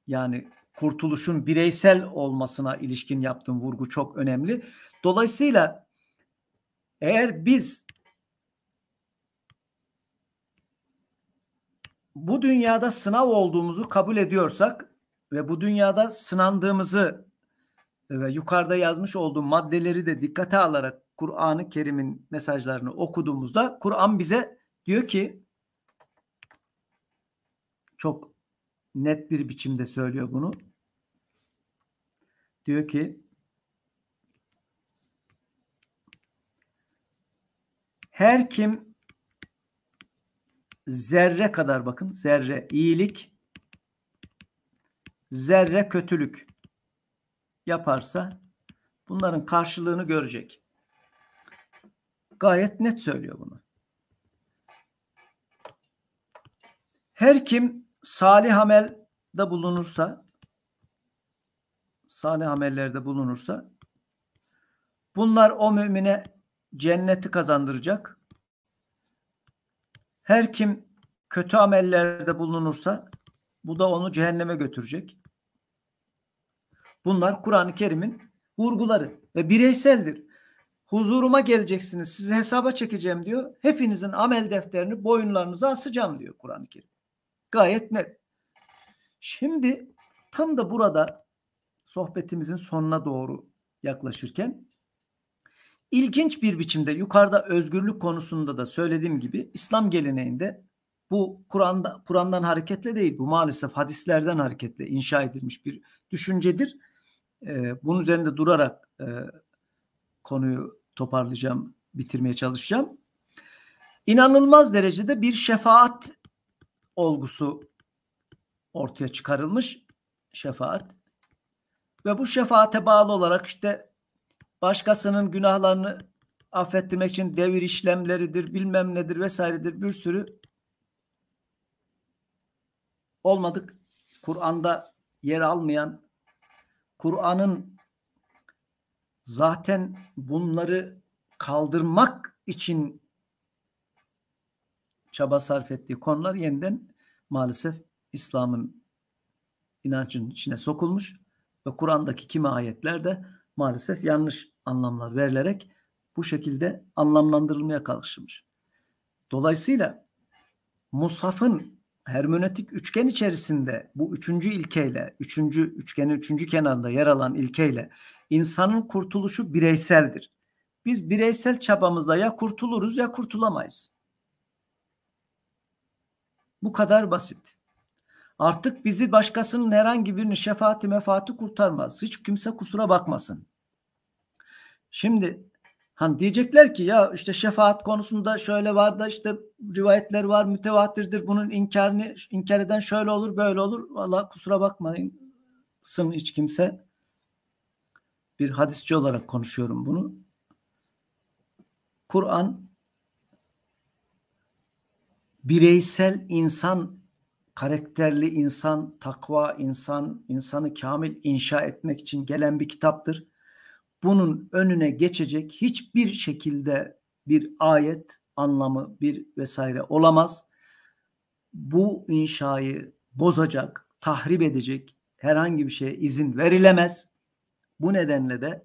Yani kurtuluşun bireysel olmasına ilişkin yaptığım vurgu çok önemli. Dolayısıyla eğer biz bu dünyada sınav olduğumuzu kabul ediyorsak ve bu dünyada sınandığımızı ve yukarıda yazmış olduğum maddeleri de dikkate alarak Kur'an-ı Kerim'in mesajlarını okuduğumuzda Kur'an bize diyor ki çok net bir biçimde söylüyor bunu. Diyor ki her kim zerre kadar bakın zerre iyilik zerre kötülük yaparsa bunların karşılığını görecek. Gayet net söylüyor bunu. Her kim salih amel de bulunursa salih amellerde bulunursa bunlar o mümine cenneti kazandıracak. Her kim kötü amellerde bulunursa bu da onu cehenneme götürecek. Bunlar Kur'an-ı Kerim'in vurguları ve bireyseldir. Huzuruma geleceksiniz, sizi hesaba çekeceğim diyor. Hepinizin amel defterini boyunlarınıza asacağım diyor Kur'an-ı Kerim. Gayet net. Şimdi tam da burada sohbetimizin sonuna doğru yaklaşırken ilginç bir biçimde yukarıda özgürlük konusunda da söylediğim gibi İslam geleneğinde bu Kur'an'da Kur'an'dan hareketle değil bu maalesef hadislerden hareketle inşa edilmiş bir düşüncedir. Ee, bunun üzerinde durarak e, konuyu toparlayacağım, bitirmeye çalışacağım. İnanılmaz derecede bir şefaat olgusu ortaya çıkarılmış şefaat. Ve bu şefaate bağlı olarak işte başkasının günahlarını affettirmek için devir işlemleridir, bilmem nedir vesairedir bir sürü olmadık Kur'an'da yer almayan Kur'an'ın zaten bunları kaldırmak için çaba sarf ettiği konular yeniden maalesef İslam'ın inancının içine sokulmuş ve Kur'an'daki kimi ayetler de maalesef yanlış anlamlar verilerek bu şekilde anlamlandırılmaya kalkışılmış. Dolayısıyla Musaf'ın hermenötik üçgen içerisinde bu üçüncü ilkeyle, üçüncü üçgenin üçüncü kenarında yer alan ilkeyle insanın kurtuluşu bireyseldir. Biz bireysel çabamızla ya kurtuluruz ya kurtulamayız. Bu kadar basit. Artık bizi başkasının herhangi birinin şefaati mefaati kurtarmaz. Hiç kimse kusura bakmasın. Şimdi hani diyecekler ki ya işte şefaat konusunda şöyle var da işte rivayetler var mütevatirdir. Bunun inkarını inkar eden şöyle olur böyle olur. Valla kusura bakmayın sın hiç kimse. Bir hadisçi olarak konuşuyorum bunu. Kur'an bireysel insan, karakterli insan, takva insan, insanı kamil inşa etmek için gelen bir kitaptır. Bunun önüne geçecek hiçbir şekilde bir ayet anlamı bir vesaire olamaz. Bu inşayı bozacak, tahrip edecek herhangi bir şeye izin verilemez. Bu nedenle de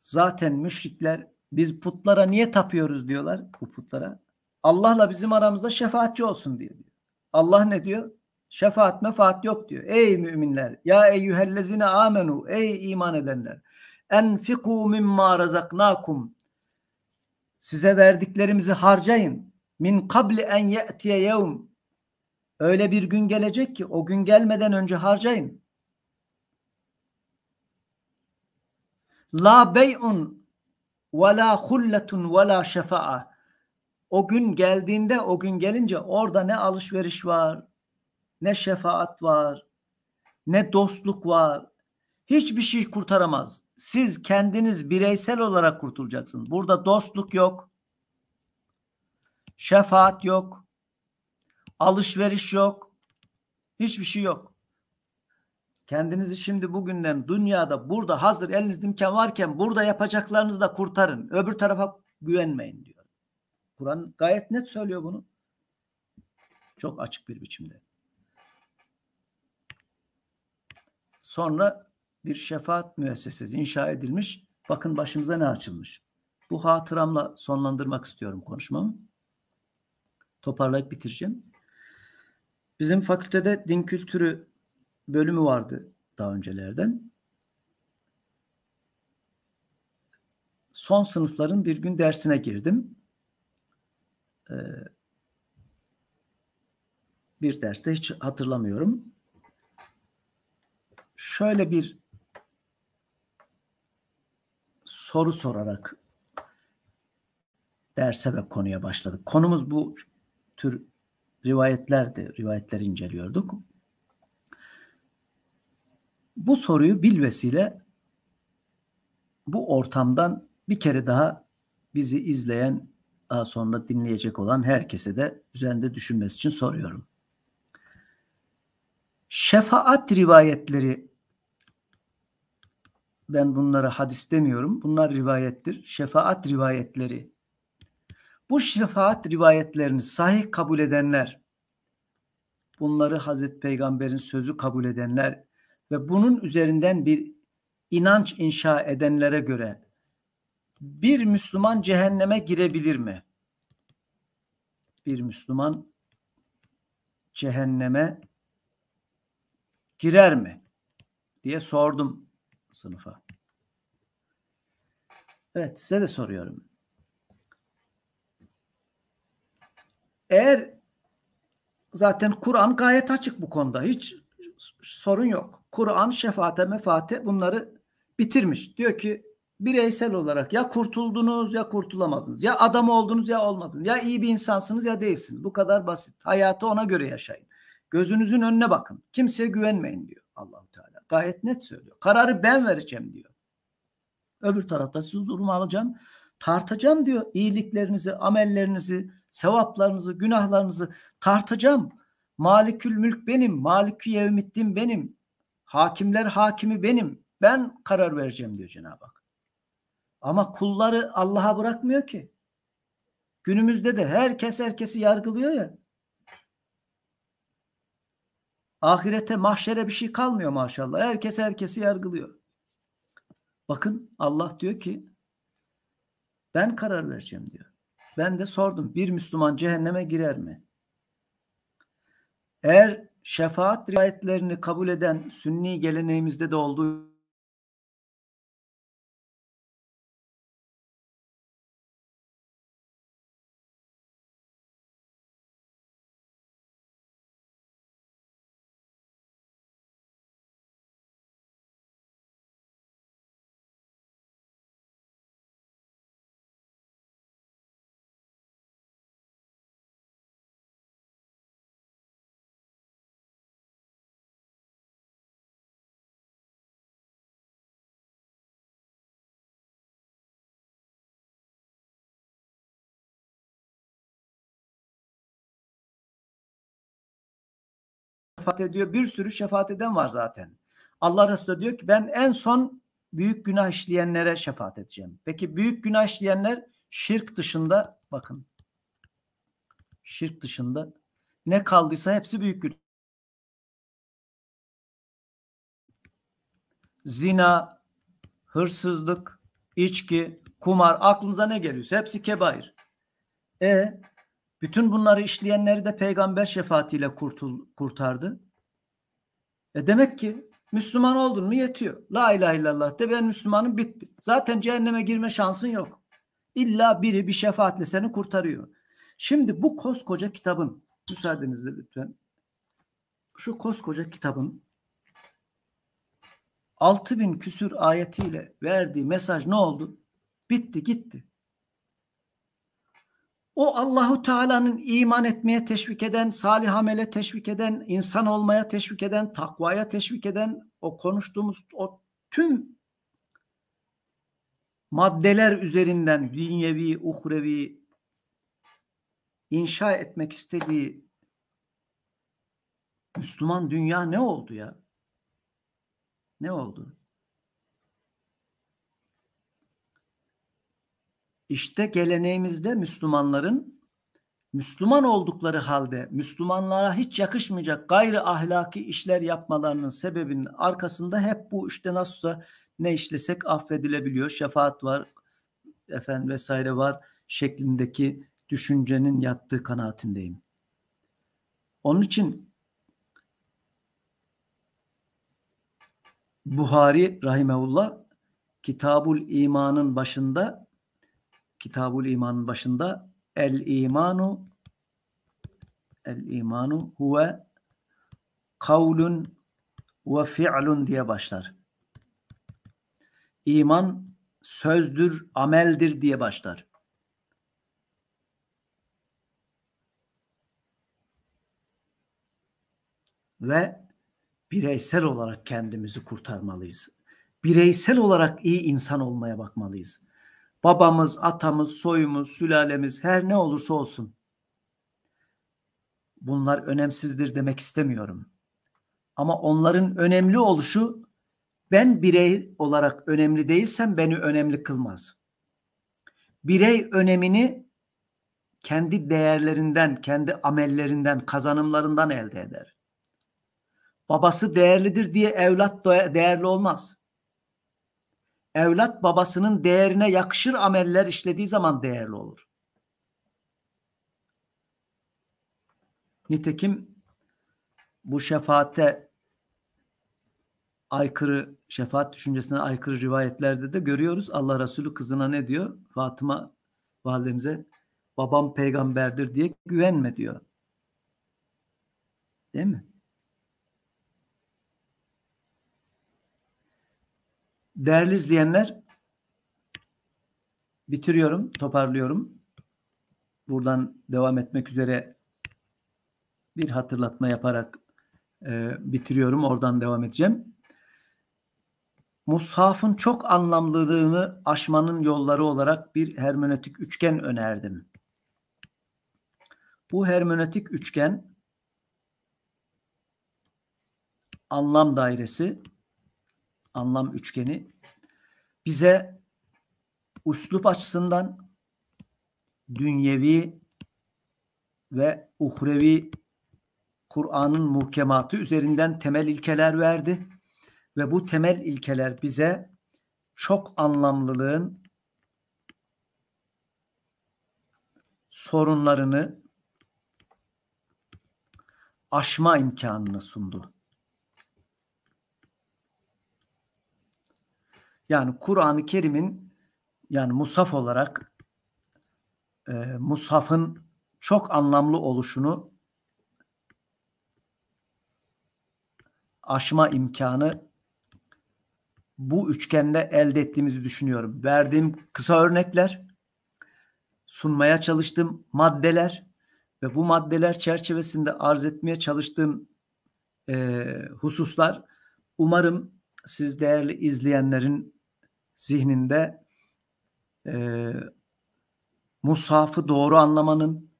zaten müşrikler biz putlara niye tapıyoruz diyorlar bu putlara. Allah'la bizim aramızda şefaatçi olsun diye diyor. Allah ne diyor? Şefaat mefaat yok diyor. Ey müminler ya eyyühellezine amenu ey iman edenler enfiku mimma razaknakum size verdiklerimizi harcayın. Min kabli en ye'tiye yevm öyle bir gün gelecek ki o gün gelmeden önce harcayın. La bey'un ve la hulletun ve la şefa'a o gün geldiğinde o gün gelince orada ne alışveriş var, ne şefaat var, ne dostluk var. Hiçbir şey kurtaramaz. Siz kendiniz bireysel olarak kurtulacaksınız. Burada dostluk yok. Şefaat yok. Alışveriş yok. Hiçbir şey yok. Kendinizi şimdi bugünden dünyada burada hazır elinizde imkan varken burada yapacaklarınızı da kurtarın. Öbür tarafa güvenmeyin diyor. Kur'an gayet net söylüyor bunu. Çok açık bir biçimde. Sonra bir şefaat müessesesi inşa edilmiş. Bakın başımıza ne açılmış. Bu hatıramla sonlandırmak istiyorum konuşmamı. Toparlayıp bitireceğim. Bizim fakültede din kültürü bölümü vardı daha öncelerden. Son sınıfların bir gün dersine girdim. Ee, bir derste hiç hatırlamıyorum. Şöyle bir soru sorarak derse ve konuya başladık. Konumuz bu tür rivayetlerdi. Rivayetleri inceliyorduk. Bu soruyu bilvesiyle bu ortamdan bir kere daha bizi izleyen daha sonra dinleyecek olan herkese de üzerinde düşünmesi için soruyorum. Şefaat rivayetleri ben bunlara hadis demiyorum. Bunlar rivayettir. Şefaat rivayetleri. Bu şefaat rivayetlerini sahih kabul edenler, bunları Hazreti Peygamber'in sözü kabul edenler ve bunun üzerinden bir inanç inşa edenlere göre bir Müslüman cehenneme girebilir mi? Bir Müslüman cehenneme girer mi? diye sordum sınıfa. Evet size de soruyorum. Eğer zaten Kur'an gayet açık bu konuda. Hiç sorun yok. Kur'an şefaate mefaate bunları bitirmiş. Diyor ki bireysel olarak ya kurtuldunuz ya kurtulamadınız. Ya adam oldunuz ya olmadınız. Ya iyi bir insansınız ya değilsiniz. Bu kadar basit. Hayatı ona göre yaşayın. Gözünüzün önüne bakın. Kimseye güvenmeyin diyor Allahu Teala. Gayet net söylüyor. Kararı ben vereceğim diyor. Öbür tarafta siz huzurumu alacağım. Tartacağım diyor iyiliklerinizi, amellerinizi, sevaplarınızı, günahlarınızı tartacağım. Malikül mülk benim, malikü yevmiddin benim, hakimler hakimi benim. Ben karar vereceğim diyor Cenab-ı Hak. Ama kulları Allah'a bırakmıyor ki. Günümüzde de herkes herkesi yargılıyor ya. Ahirete mahşere bir şey kalmıyor maşallah. Herkes herkesi yargılıyor. Bakın Allah diyor ki ben karar vereceğim diyor. Ben de sordum bir Müslüman cehenneme girer mi? Eğer şefaat rivayetlerini kabul eden sünni geleneğimizde de olduğu şefaat ediyor. Bir sürü şefaat eden var zaten. Allah Resulü diyor ki ben en son büyük günah işleyenlere şefaat edeceğim. Peki büyük günah işleyenler şirk dışında bakın. Şirk dışında ne kaldıysa hepsi büyük günah. Zina, hırsızlık, içki, kumar aklınıza ne geliyorsa hepsi kebair. E bütün bunları işleyenleri de peygamber şefaatiyle kurtul, kurtardı. E demek ki Müslüman oldun mu yetiyor. La ilahe illallah de ben Müslümanım bitti. Zaten cehenneme girme şansın yok. İlla biri bir şefaatle seni kurtarıyor. Şimdi bu koskoca kitabın müsaadenizle lütfen şu koskoca kitabın 6000 küsür ayetiyle verdiği mesaj ne oldu? Bitti gitti. O Allahu Teala'nın iman etmeye teşvik eden, salih amele teşvik eden, insan olmaya teşvik eden, takvaya teşvik eden o konuştuğumuz o tüm maddeler üzerinden dünyevi, uhrevi inşa etmek istediği Müslüman dünya ne oldu ya? Ne oldu? İşte geleneğimizde Müslümanların Müslüman oldukları halde Müslümanlara hiç yakışmayacak gayri ahlaki işler yapmalarının sebebinin arkasında hep bu işte nasılsa ne işlesek affedilebiliyor, şefaat var efendim vesaire var şeklindeki düşüncenin yattığı kanaatindeyim. Onun için Buhari rahimeullah Kitabul İman'ın başında Kitabul İman'ın başında el imanu el imanu huve kavlun ve fi'lun diye başlar. İman sözdür, ameldir diye başlar. Ve bireysel olarak kendimizi kurtarmalıyız. Bireysel olarak iyi insan olmaya bakmalıyız babamız, atamız, soyumuz, sülalemiz her ne olursa olsun. Bunlar önemsizdir demek istemiyorum. Ama onların önemli oluşu ben birey olarak önemli değilsem beni önemli kılmaz. Birey önemini kendi değerlerinden, kendi amellerinden, kazanımlarından elde eder. Babası değerlidir diye evlat değerli olmaz evlat babasının değerine yakışır ameller işlediği zaman değerli olur. Nitekim bu şefaate aykırı şefaat düşüncesine aykırı rivayetlerde de görüyoruz. Allah Resulü kızına ne diyor? Fatıma validemize babam peygamberdir diye güvenme diyor. Değil mi? Değerli izleyenler, bitiriyorum, toparlıyorum. Buradan devam etmek üzere bir hatırlatma yaparak e, bitiriyorum. Oradan devam edeceğim. Mushaf'ın çok anlamlılığını aşmanın yolları olarak bir hermenötik üçgen önerdim. Bu hermenötik üçgen anlam dairesi, anlam üçgeni bize uslup açısından dünyevi ve uhrevi Kur'an'ın muhkematı üzerinden temel ilkeler verdi ve bu temel ilkeler bize çok anlamlılığın sorunlarını aşma imkanını sundu. Yani Kur'an-ı Kerim'in yani musaf olarak e, musafın çok anlamlı oluşunu aşma imkanı bu üçgende elde ettiğimizi düşünüyorum. Verdiğim kısa örnekler, sunmaya çalıştığım maddeler ve bu maddeler çerçevesinde arz etmeye çalıştığım e, hususlar umarım siz değerli izleyenlerin zihninde e, Musaf'ı doğru anlamanın,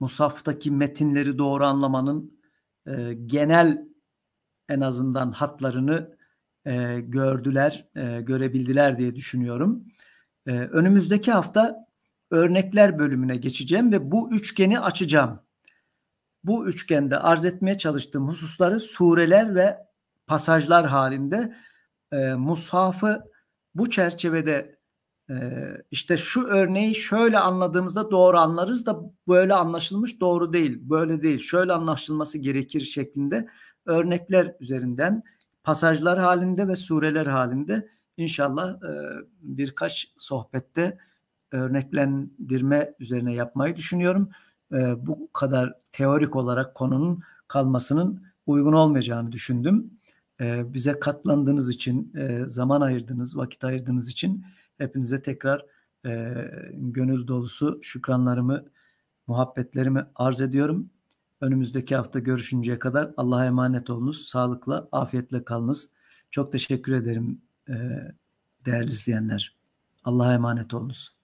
Musaf'taki metinleri doğru anlamanın e, genel en azından hatlarını e, gördüler, e, görebildiler diye düşünüyorum. E, önümüzdeki hafta örnekler bölümüne geçeceğim ve bu üçgeni açacağım. Bu üçgende arz etmeye çalıştığım hususları sureler ve pasajlar halinde e, mushafı bu çerçevede e, işte şu örneği şöyle anladığımızda doğru anlarız da böyle anlaşılmış doğru değil, böyle değil, şöyle anlaşılması gerekir şeklinde örnekler üzerinden pasajlar halinde ve sureler halinde inşallah e, birkaç sohbette örneklendirme üzerine yapmayı düşünüyorum. E, bu kadar teorik olarak konunun kalmasının uygun olmayacağını düşündüm. Ee, bize katlandığınız için, e, zaman ayırdığınız, vakit ayırdığınız için hepinize tekrar e, gönül dolusu şükranlarımı, muhabbetlerimi arz ediyorum. Önümüzdeki hafta görüşünceye kadar Allah'a emanet olunuz. Sağlıkla, afiyetle kalınız. Çok teşekkür ederim e, değerli izleyenler. Allah'a emanet olunuz.